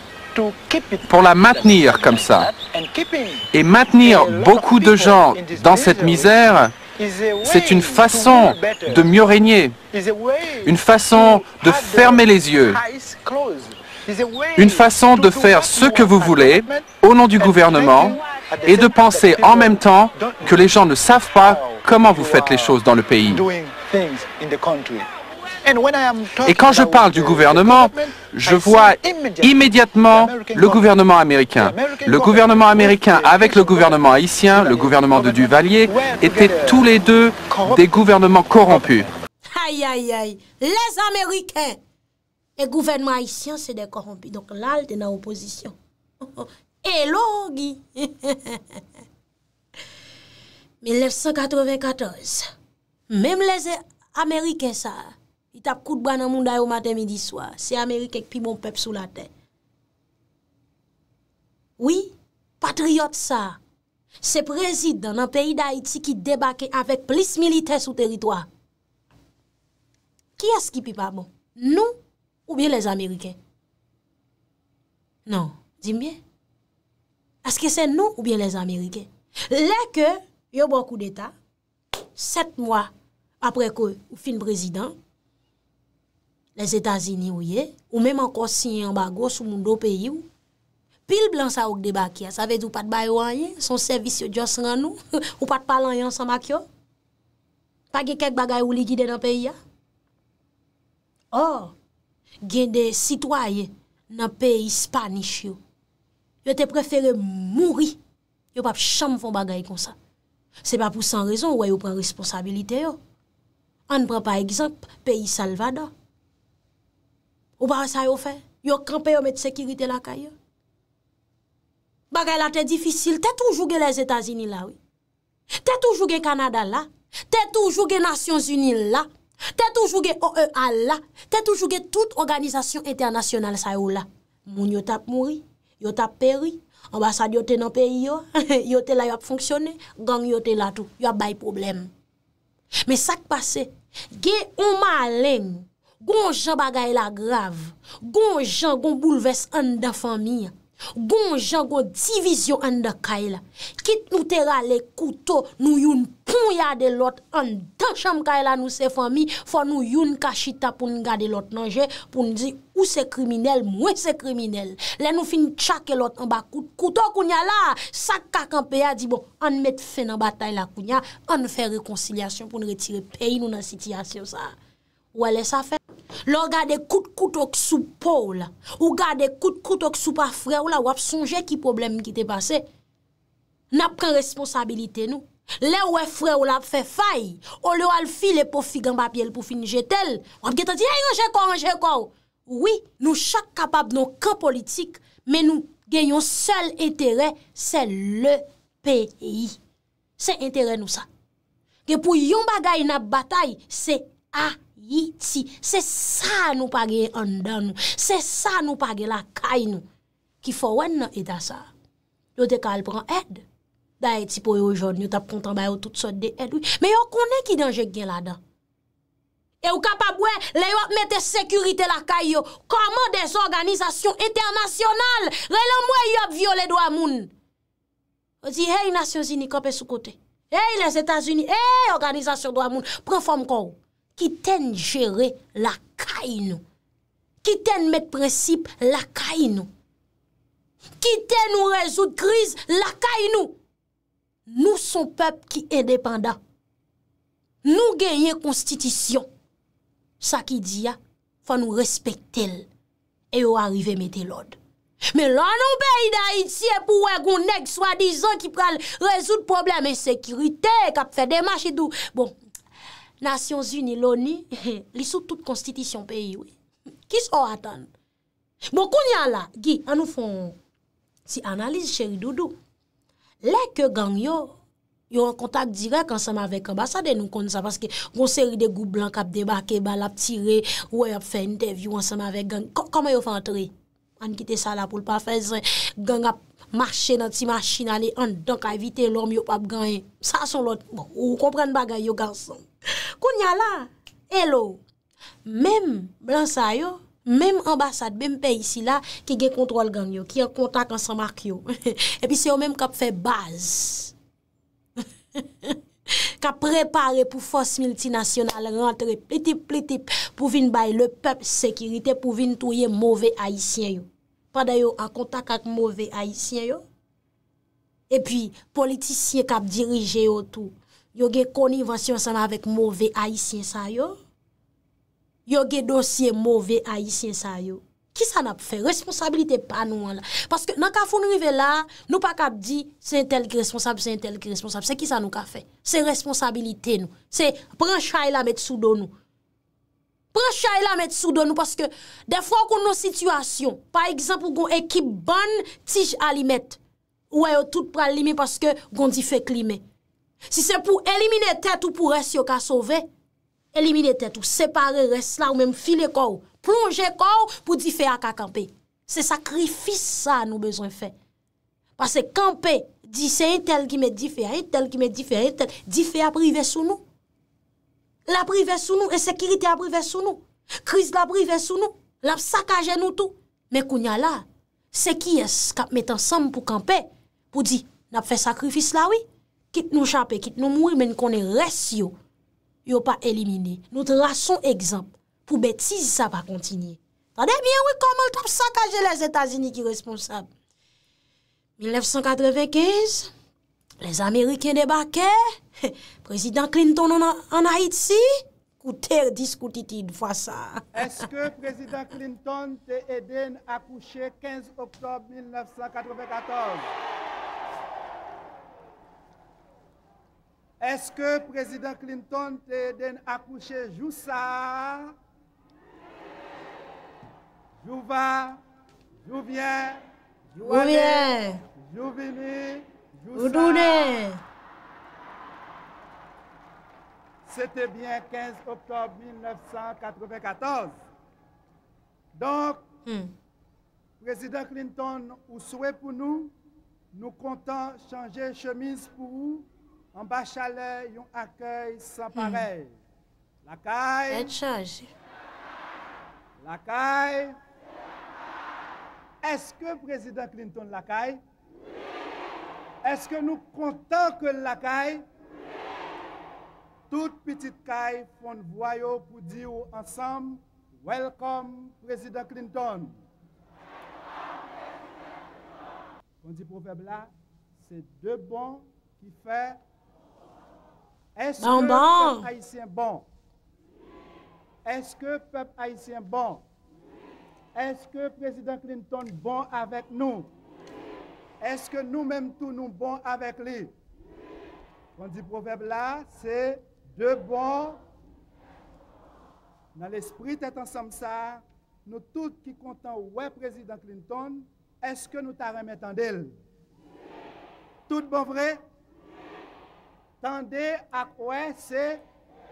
pour la maintenir comme ça. Et maintenir beaucoup de gens dans cette misère, c'est une façon de mieux régner, une façon de fermer les yeux, une façon de faire ce que vous voulez au nom du gouvernement et de penser en même temps que les gens ne savent pas comment vous faites les choses dans le pays. Et quand je parle du gouvernement, je vois immédiatement le gouvernement américain. Le gouvernement américain avec le gouvernement haïtien, le gouvernement de Duvalier, étaient uh, tous les deux des gouvernements corrompus. Aïe, aïe, aïe. Les Américains et le gouvernement haïtien, c'est des corrompus. Donc là, il est dans l'opposition. Hello, Guy. 1994. Même les Américains, ça. I tap kout ban nan moun day ou maten midi swa. Se Amerike ek pi bon pep sou la ten. Oui, patriot sa. Se prezid nan peyi da Haiti ki debake avèk plis milite sou teritoa. Ki as ki pi pa bon? Nou ou bien les Amerike? Non, di mbyen. Aske se nou ou bien les Amerike? Lè ke yo boku de ta, set mwa apre ko ou fin prezidant, etazini eh? ou ye, ou mèm an kon si yon bago sou moun do peyi ou. Pil blan sa ouk de baki a, sa vez ou pat bay wan ye, son servis yo jos ran ou, ou pat palan yan san mak yo. Pa ge kek bagay ou li gide nan peyi a. Or, gen de sitwaye nan peyi hispanish yo. Yo te prefere mouri. Yo pap cham fon bagay kon sa. Se pa pou san rezon wè yo pren responsabilite yo. An pran pa ekzamp peyi salvada. Ou ba sa yo fe? Yo krepe yo met sekirite la kaya? Bagay la te difisil. Te toujouge les Etats-Unis la ou? Te toujouge Kanada la? Te toujouge Nasyons-Unis la? Te toujouge OEA la? Te toujouge tout organizasyon internasyonal sa yo la? Moun yo tap mouri, yo tap peri, ambasade yo te nan peri yo, yo te la yo ap fonksyone, gang yo te la tou, yo ap bay problem. Me sak pase, ge ou maleng, Gon jen bagay la grav, gon jen gon bouleves an da fami, gon jen gon divizyon an da kay la, kit nou tera le koutou nou youn pou yade lot, an dan chanm kay la nou se fami, fon nou youn kachita pou nou gade lot nanje, pou nou di ou se kriminel, mwen se kriminel. Le nou fin tchake lot an bakout koutou kounya la, sak kak an peya di bon, an met fè nan batay la kounya, an fè rekonsilyasyon pou nou retire peyi nou nan sitiyasyon sa. Wale sa fè? Lo gade kout kout ok sou pou la Ou gade kout kout ok sou pa fre ou la Ou ap sonje ki problem ki te pase Na pren responsabilite nou Le ou e fre ou la ap fe fay Ou le ou al fi le po fi gamba api el pou fi nje tel Ou ap ge te di e yon jekon, yon jekon Oui, nou chak kapab nou kran politik Men nou gen yon sel entere Se le peyi Se entere nou sa Ge pou yon bagay na batay Se a iti, se sa nou pa ge an dan nou, se sa nou pa ge la kay nou, ki fo wen nan Eda sa, yo te ka al pran ed, da eti pou yo joun yo tap kontan bayo tout sot de ed me yo konen ki denje gen la dan e yo kapabwe le yo ap mette sekurite la kay yo kama des organizasyon eternasyonal, re le mwen yo ap viole do amoun yo di hey nasyon zinikop e sou kote hey les Etasuni, hey organizasyon do amoun, pren form kon ou Ki ten jere lakay nou. Ki ten met prinsip lakay nou. Ki ten ou rezout kriz lakay nou. Nou son pep ki endependant. Nou genyen konstitisyon. Sa ki di ya, fa nou respekte l. E ou arive mete l od. Me lan nou pe yi da iti e pou wè goun neg swadizan ki pral rezout probleme sekirite kap fe demache idou. Bon. Nasyon zuni loni, li sou tout konstitisyon peyi we. Kis ou atan? Bon, kounyan la, gi, anou fon, si analize chèri doudou. Lè ke gang yo, yo an kontak direk ansama vek kaba, sa den nou kon sa, paske ronseri de goup blan kap debake, balap tire, wè ap fè ntev, yo ansama vek gang, kama yo fè antre? an kite sa la pou l pa fezre, gang ap mache nan ti machine ane, an donk a evite lom yo ap ganyen. Sa son lot, bon, ou kompren bagay yo ganson. Koun ya la, elou, mem blansa yo, mem ambasad bem pe isi la, ki gen kontrol gang yo, ki kontak an sa mark yo. E pi se yo mem kap fe baz. Kap prepare pou fos multinasyonal, rentre plitip plitip pou vin bay le pep sekirite, pou vin touye mouve aisyen yo. pa dayo akontak ak mouve haisyen yo, epi politisyen kap dirije yo tou, yo ge konivasyon sana vek mouve haisyen sa yo, yo ge dosye mouve haisyen sa yo, ki sa nap fe? Responsabilite pa nou an la. Paske nan ka foun nou rive la, nou pa kap di, se entel ki responsable, se entel ki responsable, se ki sa nou ka fe? Se responsabilite nou. Se pran chay la met sou do nou. Precha e la met sou do nou, parce que desfois kon nou situasyon, par ekzampou kon ekip bon tij alimet, ou ayotout pral limi, parce que kon di fe klimi. Si se pou elimine tet ou pou res yo ka sove, elimine tet ou separe res la ou menm file kou, plonge kou pou di fe a ka kampe. Se sakrifis sa nou bezon fe. Parce que kampe, di se yon tel ki met di fe, yon tel ki met di fe, yon tel ki met di fe a prive sou nou. La prive sou nou, e sekirite la prive sou nou. Kriz la prive sou nou, la sakaje nou tou. Me kounya la, seki es kap met ansam pou kampe, pou di, nap fe sakrifis la oui, kit nou chaper, kit nou moui, men konen res yo, yo pa elimine. Nou tra son ekzamp, pou betizi sa va kontinye. Tade, miye oui komol, tap sakaje les Etats-Unis ki responsable. 1995, Les Américains débarquè, Président Clinton en haït si, Kouter diskoutiti d'fois sa. Est-ce que Président Clinton te éden akouché 15 octobre 1994? Est-ce que Président Clinton te éden akouché jou sa? Jou va, jou vien, jou vien, jou vini, C'était bien 15 octobre 1994. Donc, hmm. président Clinton, vous souhaitez pour nous, nous comptons changer chemise pour vous. En bas chalet, un accueil sans hmm. pareil. La caille. La caille. Est-ce que président Clinton la caille? Est-ce que nous comptons que la caille, toute petite caille, font voyau pour dire ensemble, Welcome, Président Clinton. On dit proverbe là, c'est deux bons qui fait. Est-ce que le peuple haïtien bon? Est-ce que le peuple haïtien bon? Est-ce que président Clinton bon avec nous? Eske nou mèm tou nou bon avèk li? Oui. Kon di profèbe la, se de bon. De bon. Nan l'esprit tè tan samsa, nou tout ki kontan ouè prezident Clinton, eske nou ta remè tan del? Oui. Tout bon vre? Oui. Tande ak wè se? Oui.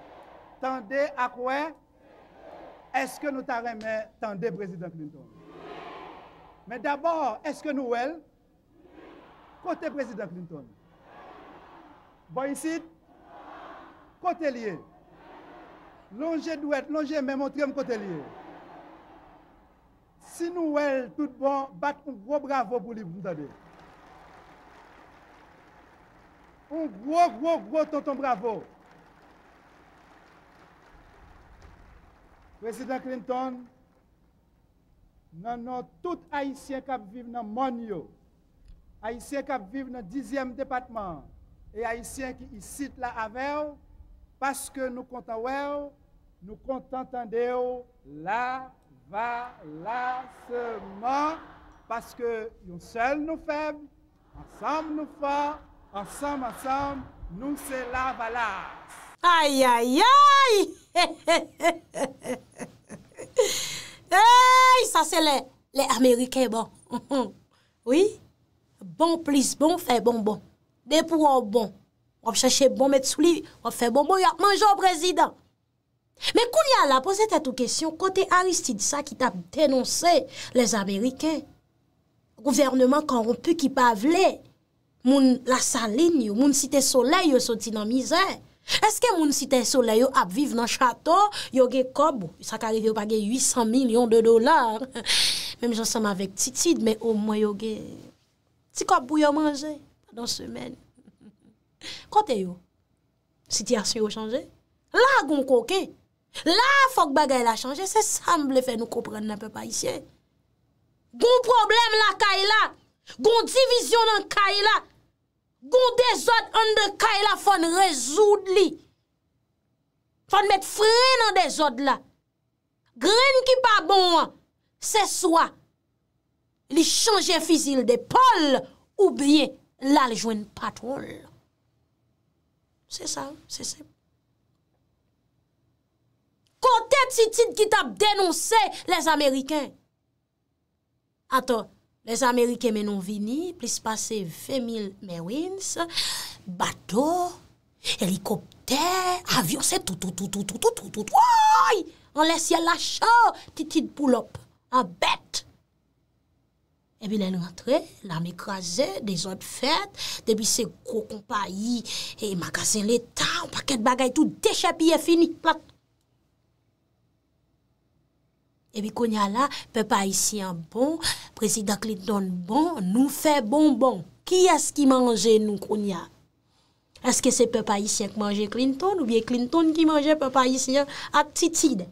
Tande ak wè? Oui. Eske nou ta remè tan del prezident Clinton? Oui. Men d'abord, eske nou wèl? Kote prezident Clinton. Boyisit. Kotelier. Longe dwet, longe men motrem kotelier. Sinou el tout bon, bat un gro bravo pou li mtabe. Un gro, gro, gro tonton bravo. Prezident Clinton, nan nan tout Haitien kap viv nan mon yo. Ayisyen kap viv nan dizyem depatman. E ayisyen ki isit la avew, paske nou konta wew, nou konta tende yo, la, va, la, seman, paske yon sel nou feb, ansam nou fa, ansam ansam, nou se la va la. Ay, ay, ay! Ay, sa se le Amerike bon. Oui? Bon plis bon, fè bon bon. De pou an bon. Wap chèche bon, met sou li, wap fè bon bon, yo ap manjou o prezident. Men koun ya la, pose tè tou kesyon, kote Aristide sa ki tap tenonsè les Amerikè. Gouvernement korompu ki pa vle, moun la salin yo, moun site sole yo, soti nan mizè. Eske moun site sole yo, ap viv nan chato, yo ge kobo. Sakari yo page 800 milyon de dolar. Mem jansan ma vek titid, men o mwen yo ge... si ka bou yo manje, padan semen. Kote yo, si ti asyo yo chanje, la gon koke, la fok bagay la chanje, se samble fe nou kompren nan pe pa isye. Gon problem la kay la, gon divizyon nan kay la, gon dezod an de kay la fon rezoud li, fon met fre nan dezod la, gren ki pa bon an, se swa, li chanje fizil de pol, oubriye, la li jwen patrol. Se sa, se se. Kote titit ki tap denonse, les Ameriken. Aton, les Ameriken menon vini, plis pase vemil mewins, bato, helikopter, avyose, tout, tout, tout, tout, tout, tout, tout, tout, woy, an lesye lacha, titit poulop, an bete. Ebi lè l rentre, l am ekraze, de zot fèd, debi se kou kompa yi, e magase l etan, paket bagay tout, dechapi, e fini, plat. Ebi konya la, pepa isi an bon, prezida Clinton bon, nou fè bon bon. Ki as ki manje nou konya? Eske se pepa isi an ki manje Clinton ou biye Clinton ki manje pepa isi an atitide?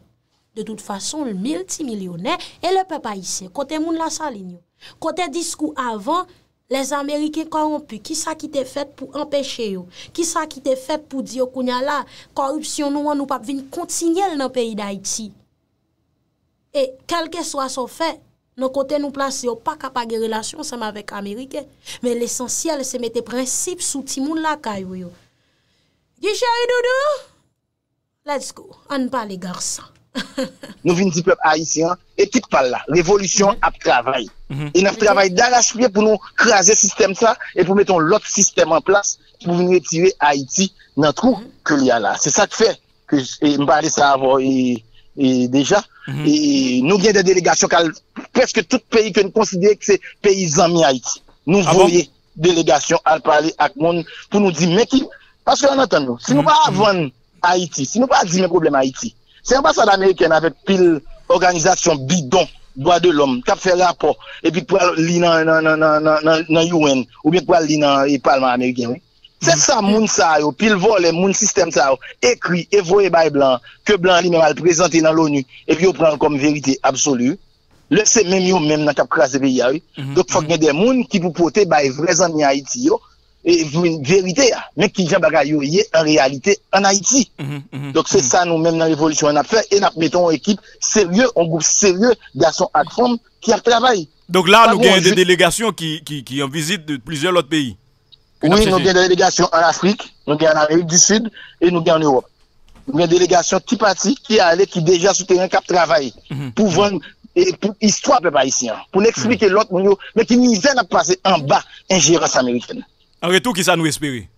De tout fason, l milti milyonè e l pepa isi an, kote moun la salin yo. Kote diskou avan Les Amerike korompu Ki sa ki te fet pou empeshe yo Ki sa ki te fet pou diyo kounya la Korupsyon nou an nou pap vin kontinye Nan peyi da iti E kelke swa sou fe Non kote nou plase yo pa kapage Relasyon seman vek Amerike Men l esensyel seme te prinsip Sou timoun la kay wyo Di chayou doudou Let's go An pa le garsan Nou vin di pleb Haïti Ekip pal la, l'évolution ap travay E nap travay da la chouye pou nou kraser sistem sa E pou meton lot sistem an plas Pou vin vetive Haïti Nan trou ke liya la Se sa te fe, mbale sa avoy E deja Nou vyen de delegasyon Peske tout peyi ke nou konsidere Kse peyi zami Haïti Nou voye delegasyon Al pale ak moun pou nou di meki Paske an atan nou Si nou pa avon Haïti Si nou pa di men problem Haïti Se yon pa sa da Ameriken avet pil organizasyon bidon, doa de lom, kap fe rapo, epi kwa li nan UN, ou bien kwa li nan Parlman Ameriken. Se sa moun sa yo, pil vole moun sistem sa yo, ekri, evo e bay blan, ke blan li men mal prezante nan l'ONU, epi yo pran kom verite absolu. Le se men mm-hmm. yo men nan kap kras e beya yo, do kwa gne de moun ki pou pote bay vrezan ni Haiti yo. E, Vou yon verite, men ki jen bagay yoye en realite en Haiti. Mhm, mhm, Dok se mhm. sa nou men nan revolusyon an ap fè, en ap meton ekip seryè, an goup seryè, gason ak fèm ki ap travay. Dok la nou gen yon delegasyon ki yon vizit de plizyon lot peyi. Oui, nou gen delegasyon an Afrique, nou gen en Afrique du Sud, et nou gen en Europe. Nou gen delegasyon ki pati, ki alè ki deja sou teryen kap travay. Pou ven, et pou istwa pe pa yisi. Pou n'eksplike lot moun yo, men ki mizè nan pase an ba, en giras Amerikèn. En retour, qui ça nous espérer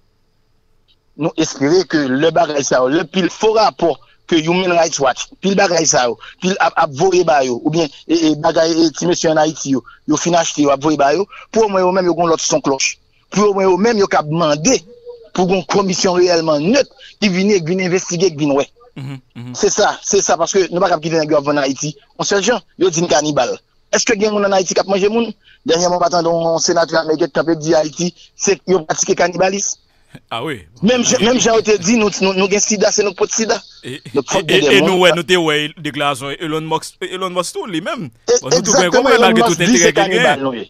Nous espérer que le bagage ça, le pile faux rapport que Human Rights Watch, pile bagage ça, pile a voye ba yo, ou bien et, et bagage ti monsieur en Haïti yo, yo fin acheter yo a voye ba yo, pour moi au même yo gon l'autre son cloche. Pour moi au même yo ka demander pour une commission réellement neutre qui vient investiguer, qui vient ouais. Mhm, mhm. C'est ça, c'est ça, parce que nous ne pouvons pas quitter les gens en Haïti. On se dit, ils sont cannibales. Est-ce que les gens en Haïti qui mangé les Ganyan mwen batan don senatran me get kapet di Haiti, se yon patike kanibalis. A we. Mem jen wote di nou gen sida se nou pot sida. E nou we nou te we deklaj son Elon Musk tou li mem. Exactement, Elon Musk di se kanibal nou we.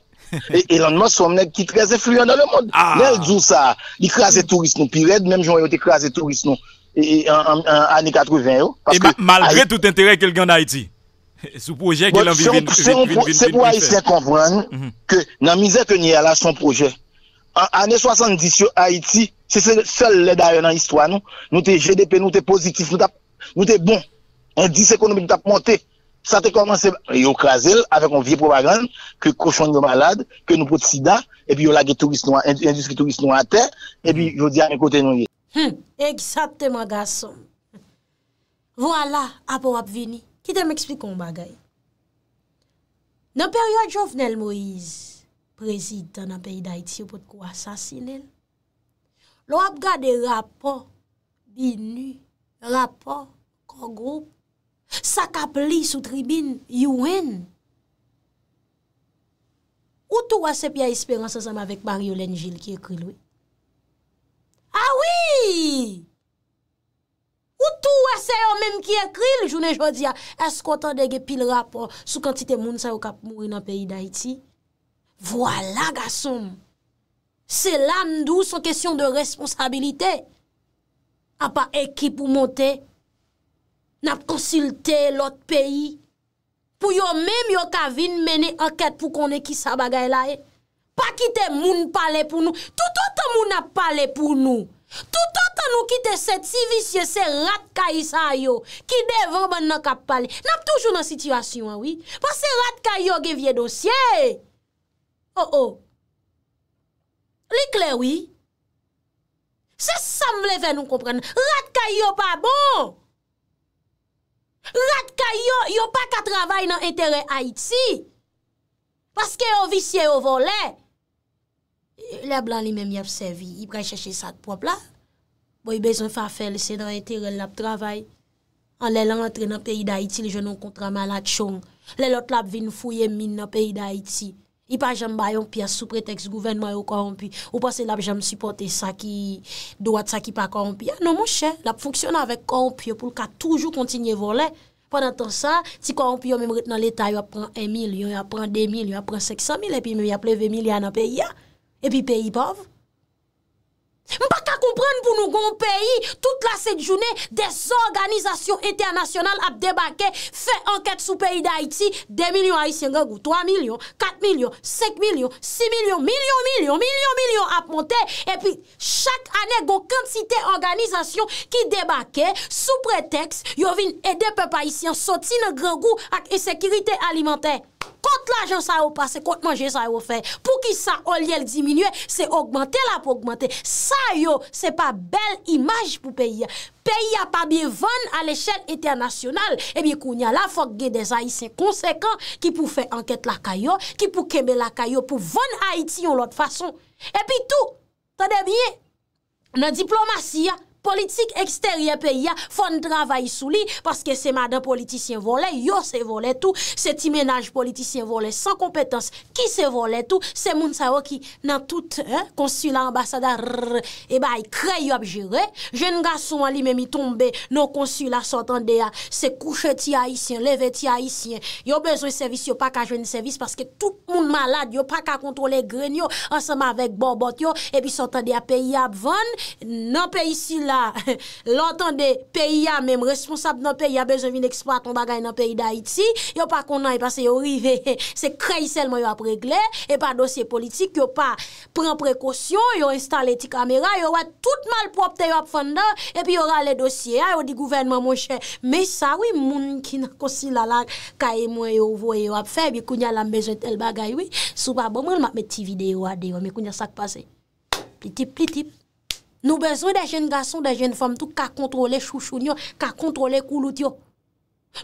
Elon Musk women ek ki treze fluyon nan le moun. Nel ah. djou sa, di krasi turist nou, pi red mem jen wote krasi turist nou ane 80 yo. E ba maldre tout entere ke l gen d'Haiti. Sou proje ke lan bon, vi vin vin vin vin. Se pou Aïtien konvo an nou, nan mizè ke ni ala son proje, anè 70 yon Aïti, se se lè da yon an histwa nou, nou te GDP, nou te pozitif, nou te bon, an 10 ekonomi nou tap monte, sa te komanse yo krasel, avek an vie propagande, ke kouchon yon malade, ke nou pot sida, epi yo lage indus ki toubis nou an te, epi yo di an ekote nou yon. Eksapte man gason. Vwa la ap wap vini. I te m'eksplik kon bagay. Nan peryode jovnel Moïse, prezid tan apèy da iti yo pot kwa sasinel, lo ap gade rapor binu, rapor kogrop, sakap li sou tribine yowen, ou tou asep ya esperan sa zanm avèk Mario Lengil ki ekri lwe. A wiii! Ou tou wese yo menm ki ekri l jounen jodia, eskotan dege pil rapor sou kantite moun sa yo kap mouri nan peyi da iti. Vwala gasom, se lan dou son kesyon de responsabilite. A pa ekip pou monte, nap konsilte lot peyi, pou yo menm yo ka vin mene anket pou konen ki sa bagay la e. Pa kite moun pale pou nou, tout anta moun ap pale pou nou. Tout an tan nou kite set, si visye se rat ka yisa yo, ki dey vormen nan kap pale. Nap toujou nan sityasyon, oui. Pas se rat ka yo gevyen dosye. Oh oh. Likle, oui. Se samble ven nou kompren. Rat ka yo pa bon. Rat ka yo, yo pa ka travay nan entere Haiti. Si. Paske yo visye yo vole. Le blan li men mi ap sevi, i precheche sa t'prop la. Bo i bezon fa fel, se nan etirel la ap travay. An le lan entre nan peyi da iti, le jenon kontra man la tchong. Le lot la ap vin fouye min nan peyi da iti. I pa jen bayon pi a sou pretext gouvenman yo koronpi. Ou pa se la ap jen supporte sa ki, doat sa ki pa koronpi. Ya nan monshe, la ap foksyonan avek koronpi yo pou lka toujou kontinye volen. Pendantan sa, ti koronpi yo men mret nan leta yo ap pran 1.000, yo ap pran 2.000, yo ap pran 500.000, epi men yo ap ple 2.000 ya nan peyi ya. Epi peyi pov? Mpa ka kompren pou nou goun peyi, tout la set jounen, des organizasyon eternasyonal ap debake, fe anket sou peyi da iti, 2 milyon haisyen gregou, 3 milyon, 4 milyon, 5 milyon, 6 milyon, milyon, milyon, milyon, milyon ap monte, epi chak ane goun kantite organizasyon ki debake, sou preteks yo vin ede pepe haisyen soti ne gregou ak esekirite alimantey. kont eh la jan sa yo pase, kont manje sa yo fe, pou ki sa ol yel diminye, se augmente la pou augmente, sa yo se pa bel imaj pou peyi ya, peyi ya pa biye ven a l eshel eternasyonal, ebi koun ya la fok ge de zayi se konsekant ki pou fe anket la kayo, ki pou kebe la kayo, pou ven Haiti yon lot fason, ebi tou, ta de biye, nan diplomasy ya, politik eksteryen pe ya, fon travay sou li, paske se madan politisyen vole, yo se vole tout, se ti menaj politisyen vole, san kompetans ki se vole tout, se moun sa yo ki nan tout konsulat ambasada, e ba y krey yo ap jire, jen gasou an li me mi tombe, nou konsulat sotan de ya se kouche ti a isyen, leve ti a isyen, yo bezwe servis yo pa ka jweni servis, paske tout moun malade yo pa ka kontrole gren yo, ansama vek bon bot yo, epi sotan de ya pe ya ap von, nan pe isyla Lantande, peyi ya mèm responsab nan peyi Ya bezevin ekspwa ton bagay nan peyi da iti Yo pa konan yi pase yo rive Se krey sel mwen yo ap regle E pa dosye politik yo pa Pren prekosyon, yo installe ti kamera Yo wè tout malpropte yo ap fanda E pi yo wè le dosye ya Yo di gouvenman mwen chè Me sa wè moun ki nan konsil alak Kaye mwen yo vwe yo ap fe Bi kounya lam beze tel bagay wè Souba bon mwen mwen me ti videyo ade yo Bi kounya sak pase Plitip, plitip Nou bezwen de jen gason, de jen fom tou ka kontrole chouchou nyo, ka kontrole koulout yo.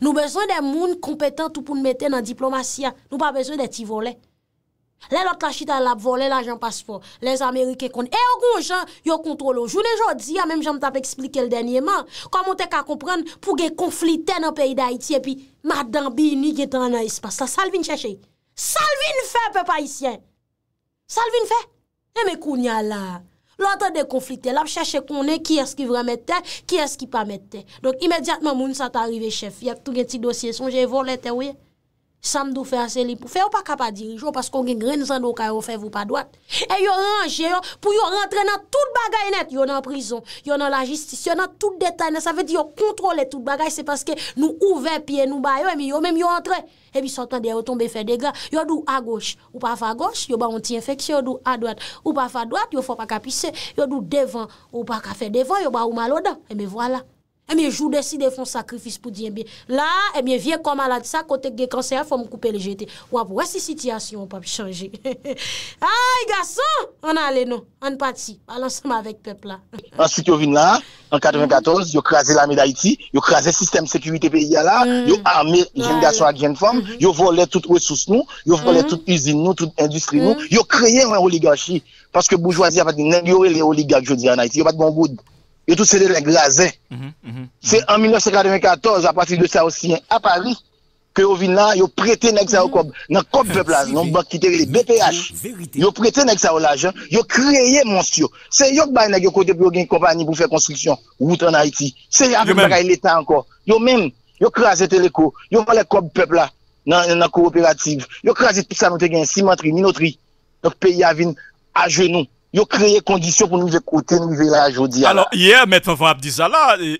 Nou bezwen de moun kompetant pou mwen mette nan diplomasyan. Nou pa bezwen de ti vole. Le lot la chita la vole, la jan pasfor. Le Amerike kon. E yo kon jan, yo kontrole yo. Jounen jo di, ya menm jan mta pe eksplike l denye man. Koman te ka kompran pou ge konflite nan peyi da iti e pi. Madan bi ni gen tan nan espas la. Salvin cheche. Salvin fe pe pa isyen. Salvin fe. E me kounya la. Lò atè de konflikte, lò ap chèche konè ki eski vre metè, ki eski pa metè. Donk imediatman moun sa t'arive chèf, yèp tou gen ti dosye son jè volete wè. Samdou fè asè li pou fè ou pa kapa dirijou, pas kon gen grenzandou kaya ou fè vou pa dwat. E yo ranjè yo pou yo rentre nan tout bagay net. Yo nan prison, yo nan la jistis, yo nan tout detay net. Sa fè di yo kontrole tout bagay, se paske nou ouve piye, nou bayo, e mi yo menm yo rentre. E mi sotan de yo tombe fè degra. Yo dou a goch, ou pa fa goch, yo ba anti-infeksyon, yo dou a dwat, ou pa fa dwat, yo fò pa kapise, yo dou devan, ou pa ka fè devan, yo ba ou maloda. E mi wala. E eh mi jou desi de fon sakrifis pou diyen eh eh bi. La, e mi vie koma la disa, kote gen kanser, fòm koupe le jeté. Wap, wè si sityasyon, wap chanje. Ay, gasson, an ale nou, an pati, alansanm avèk pepla. Ansyt yo vin la, an 94, yo krasè l'ame d'Haïti, yo krasè sistem sekwite peyi ya la, yo arme gen gasson ak gen fòm, yo vole tout wè sous nou, yo mm-hmm. vole tout usine nou, tout industrie nou, mm-hmm. yo kreye wè oligarchi, paske boujwazi apat di nen, yo wè le oligarchi yo diyan Haïti, yo apat bon goudi. Yo tout se de lèk la zè. Mhm, mhm, mhm. Se en 1994, a pati de sa osyen, a Paris, ke yo vin la, yo prete nèk sa ou kob. Nan kob pepla, non bak kiteri lèk BPH. Yo prete nèk sa ou la zè. Yo kreye monsiyo. Se yok bay nèk yo kote pyo gen kompani pou fè konstriksyon. Woutan Haiti. Se api bakay lèk ta anko. Yo mèm, yo kreye zè teleko. Yo malèk kob pepla nan kooperatif. Yo kreye zè tout sa nou te gen simantri, minotri, nòk peyi avin a jenoun. Yo créé conditions pour nous écouter, nous village. là aujourd'hui. Alors, hier, Maître Fafan a dit ça euh,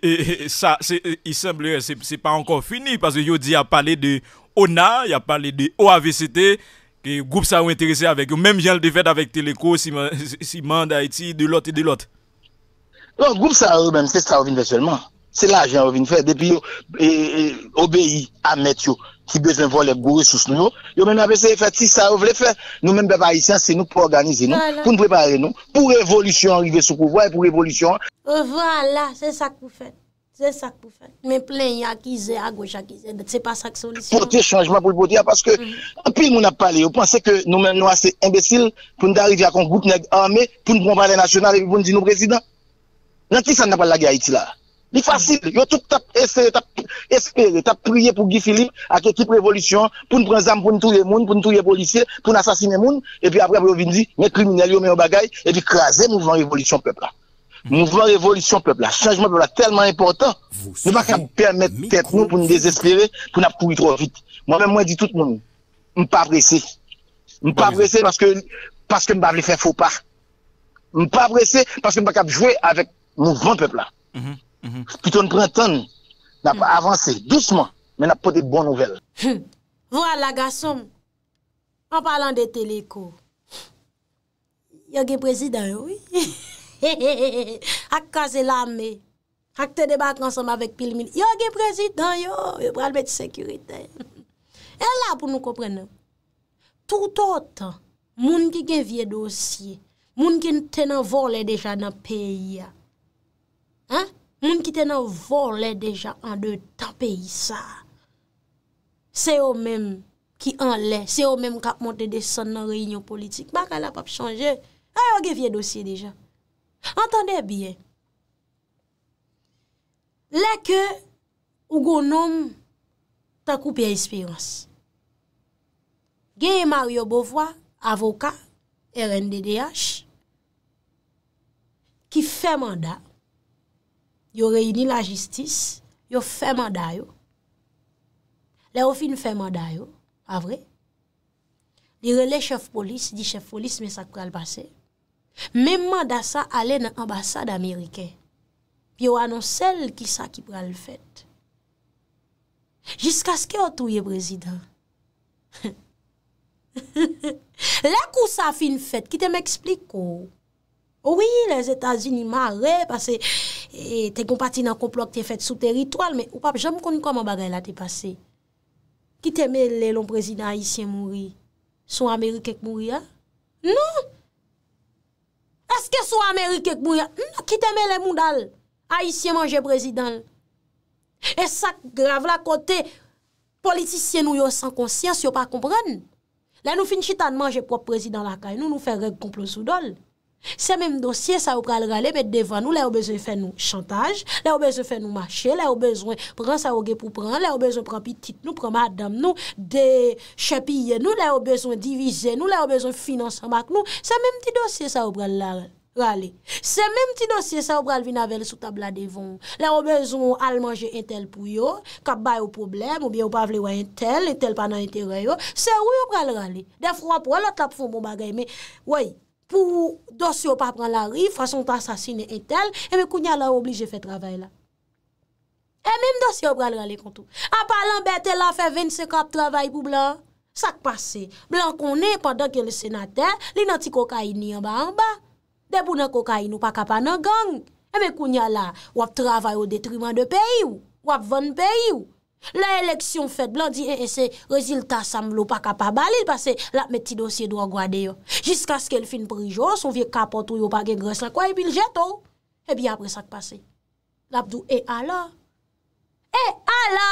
il semble que euh, c'est pas encore fini, parce que il a parlé de ONA, il a parlé de OAVCT, que groupe ça ont intéressé avec eux, même Jean le fait avec Téléco, Simon d'Haïti, de l'autre et de l'autre. Non, groupe ça même c'est ça, on vient seulement. C'est là, j'ai envie de faire, depuis, euh, obéi à Maître, ki bezenvo le gouri sous nou yo, yo men apese e fe ti sa ou vle fe, nou men beba isyan se nou pou organize nou, pou nou prepare nou, pou revolution, rive sou kouvoi, pou revolution. Euh, Ouwa mm-hmm. la, se sak pou fe, se sak pou fe, men plen ya kize, a goja kize, se pa sak solisyon. Poter chanjman pou poter, ya paske, anpil moun ap pale yo, panse ke nou men nou ase embesil, pou nou darid ya kon goup neg ame, pou nou kompade nasyonal, epi pou nou di nou prezident. Nan ti sa nan pala gaya iti la? est facile. Tu as tout essayé, tu as espéré, tu as prié pour Guy Philippe, avec l'équipe révolution, pour nous prendre des armes, pour nous tuer les gens, pour nous les policiers, pour nous assassiner les gens, et puis après, vous viens de dire, criminel les criminels ont mis et puis craser le mouvement révolution peuple Le hmm. Mouvement révolution peuple le Changement peuple la tellement important, nous ne pouvons pas permettre de nous désespérer, pour nous courir trop vite. Moi-même, moi, je dis tout le monde, je ne suis pas pressé. Je ne suis pas pressé parce que je ne vais pas faire faux pas. Je ne suis pas pressé parce que je ne vais pas jouer avec mouvement mouvement peuple Plitoun mhm. printoun, n'a pa mhm. avanse, douche man, men n'a pa de bon nouvel. Voil la gasom, an palan de teleko, yo ge prezidanyo, ak kaze lame, ak te debat konsonman vek pil mil, yo ge prezidanyo, yo pralbe de sekurite. El la pou nou koprene, tout otan, moun ki gen vie dosye, moun ki tenan volen deja nan peyi ya. Ha? Lèm ki te nan vò lè deja an de tapè yisa. Se yo mèm ki an lè. Se yo mèm kap monte de san nan reynyo politik. Bakal ap ap chanje. Ayo ge vye dosye deja. Antande bie. Lè ke ou gounom ta koupè espirans. Geye Mario Bovoa, avoka, RNDDH, ki fè mandat. yo reyini la jistis, yo fèman dayo. Le ou fin fèman dayo, avre, dire le chef polis, di chef polis mè sak pral basè, mèman da sa ale nan ambasade Amerike, pi yo anon sel ki sa ki pral fèt. Jiska skè ou touye prezident. Le kou sa fin fèt, ki te mè eksplik kou, Oui, les Etats-Unis m'arrêt parce que t'es compati dans le complot que t'es fait sous territoire. Mais ou pape, j'aime connu comment bagay la t'es passé. Ki te mè lè l'on président haïtien mouri, sou Amerikèk mouri ya? Non! Est-ce que sou Amerikèk mouri ya? Non, ki te mè lè moudal haïtien manjè président. Et sa grave la kote politikien nou yo san konsyans, yo pa kompren. La nou fin chitan manjè prop président la kaj, nou nou fè rèk complot soudol. Se menm dosye sa ou pral rale met devan nou, la ou bezwen fè nou chantage, la ou bezwen fè nou mache, la ou bezwen pran sa ouge pou pran, la ou bezwen pran pitit nou, pran madam nou, de chapiye nou, la ou bezwen divize nou, la ou bezwen finanse amak nou. Se menm ti dosye sa ou pral rale. Se menm ti dosye sa ou pral vinavele sou tabla devan. La ou bezwen almanje intel pou yo, kap bay ou problem, ou biye ou pavle woy intel, intel panan intel woy yo. Se menm ti dosye sa ou pral rale. De fwa pou woy lò tap foun pou bon bagay me. Woy. Pou dos yo pa pran la rif, fason ta sasine entel, eme kounya la oblije fe travay la. E mem dos yo pran la le kontou. A palan bete la fe ven se kap travay pou blan. Sak pase, blan konen, padan ki le senater, li nan ti kokaini yon baan ba. De pou nan kokaini ou pa kapanan gang. Eme kounya la, wap travay ou detriman de peyi ou, wap von peyi ou. La eleksyon fèt, blan di e eh, ese, eh, rezilta sam lou pa kapa bali, pase la mè ti dosye do an gwa de yo. Jiska skèl fin prijons, ou vie kapotou yo pa gen gres la kwa e bil jeto. E bi apre sa k pase. La bdou e eh, ala. E ala!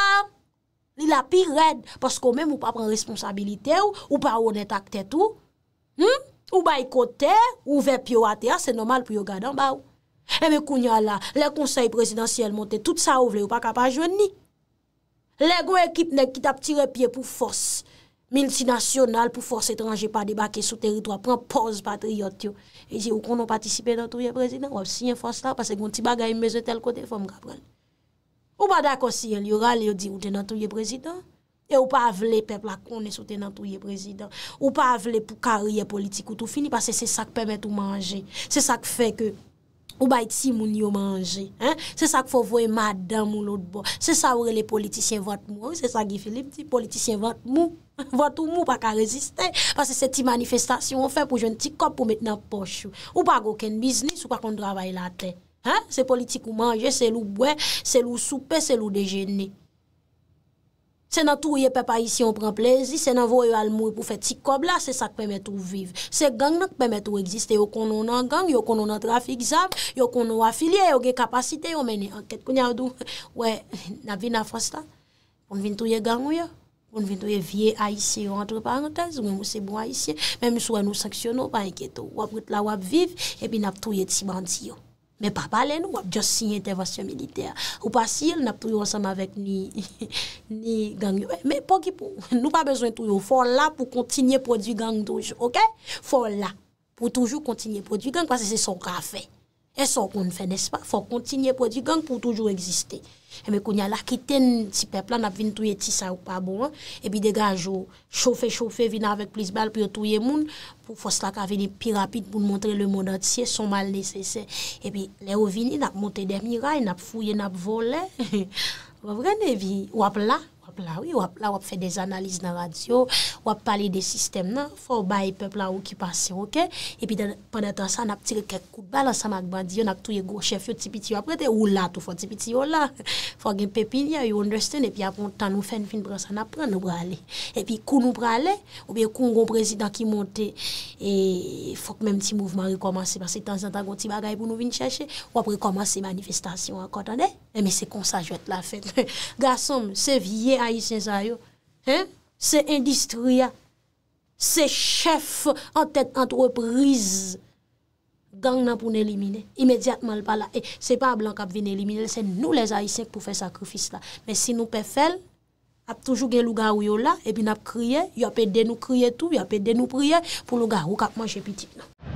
Li la pi red, pas kon mè mou pa pren responsabilite ou, ou pa ou net akte tou. Ou baykote, ou vep yo ate, a se nomal pou yo gadan ba ou. E me kounya la, le konsey presidansiyel monte, tout sa ou vle yo pa kapa jwen ni. Le gwen ekip nek kita ptire pie pou fos, miltinasyonal pou fos etranje pa debake sou teritwa, pren pos patriot yo. E di ou konon patisipe nan touye prezident, wap si yon fos la, pase kon ti bagay mbeze tel kote fom gabrel. Ou pa da kosi yon lyoral yo di ou tenan touye prezident, e ou pa avle pep la konen sou tenan touye prezident. Ou pa avle pou karye politikou tou fini, pase se sak pemet ou manje. Se sak fe ke... Ou bay ti moun yo manje, he? Se sa k fò vò e madan moun lòt bo. Se sa oure le politisyen vòt mou, se sa Guy Philippe ti, politisyen vòt mou. Vòt ou mou pa ka reziste, parce se ti manifestasyon ou fè pou joun ti kop pou met nan pochou. Ou pa gò ken biznis ou pa kon travay la ten. Se politik ou manje, se lou bwe, se lou soupe, se lou dejeni. Se nan touye pepa isi yon pren plezi, se nan vou yo al mou pou feti kob la, se sak pemet ou viv. Se gang nan pemet ou eksiste, yo konon an gang, yo konon an trafik zam, yo konon an afilye, yo gen kapasite yon meni. Anket konya wadou, wè, nan vin na fosta, pon vin touye gang wè, pon vin touye vie a isi yon entre parantez, mwen mwese bon a isi, men mwese wè nou saksyonon, pan eketo, wap wap la wap viv, epi nan touye tsi banti yon. Mè pa pale nou wap, jòs si intervasyon militer. Ou pa si yon ap pou yon ansam avèk ni gang yo. Mè pou ki pou, nou pa bezwen tou yon. Fò la pou kontinye pou di gang toujou, ok? Fò la pou toujou kontinye pou di gang, kwa se se son ka fe. E son kon fè, nes pa? Fò kontinye pou di gang pou toujou egziste. Eme eh kounya lakiten si pepla nap vin touye ti sa ouk pa bon, ebi eh dega anjou choufe choufe vina avek plis bal pou yo touye moun pou fos la ka vini pi rapit pou moun moun tre le mounat siye son mal nese se. Ebi eh le ou vini nap monte demi ray, nap fouye, nap vole, wap vrene vi, wap la. La wap fè des analiz nan radyo, wap pale de sistem nan, fò bay pepl la wokipasyon, ok? Epi pande tan sa nap tire kek kout balan sa magbandi yo, naktouye gochef yo tipiti yo apre, te ou la tou fò tipiti yo la. Fò gen pepilya, you understand, epi apon tan nou fèn fin pransa nap pran nou prale. Epi koun nou prale, oube koun ron prezident ki monte, fòk menm ti mouvman rekomansi, pasè tan zantan gonti bagay pou nou vin chèche, wap rekomansi manifestasyon akot ane. E mi se kon sa jwet la fèd. Gassom, se vie ayisyen sa yo, se industria, se chef, an tèt entreprise, gang nan pou n'elimine, imediatman l'pala. Se pa eh, a blan kap vin elimine, se nou les ayisyen pou fè sakrifis la. Men si nou pe fèl, ap toujou gen lou ga ou yo la, epi nap kriye, yon pe den nou kriye tou, yon pe den nou priye, pou lou ga ou kap manje pitib nan.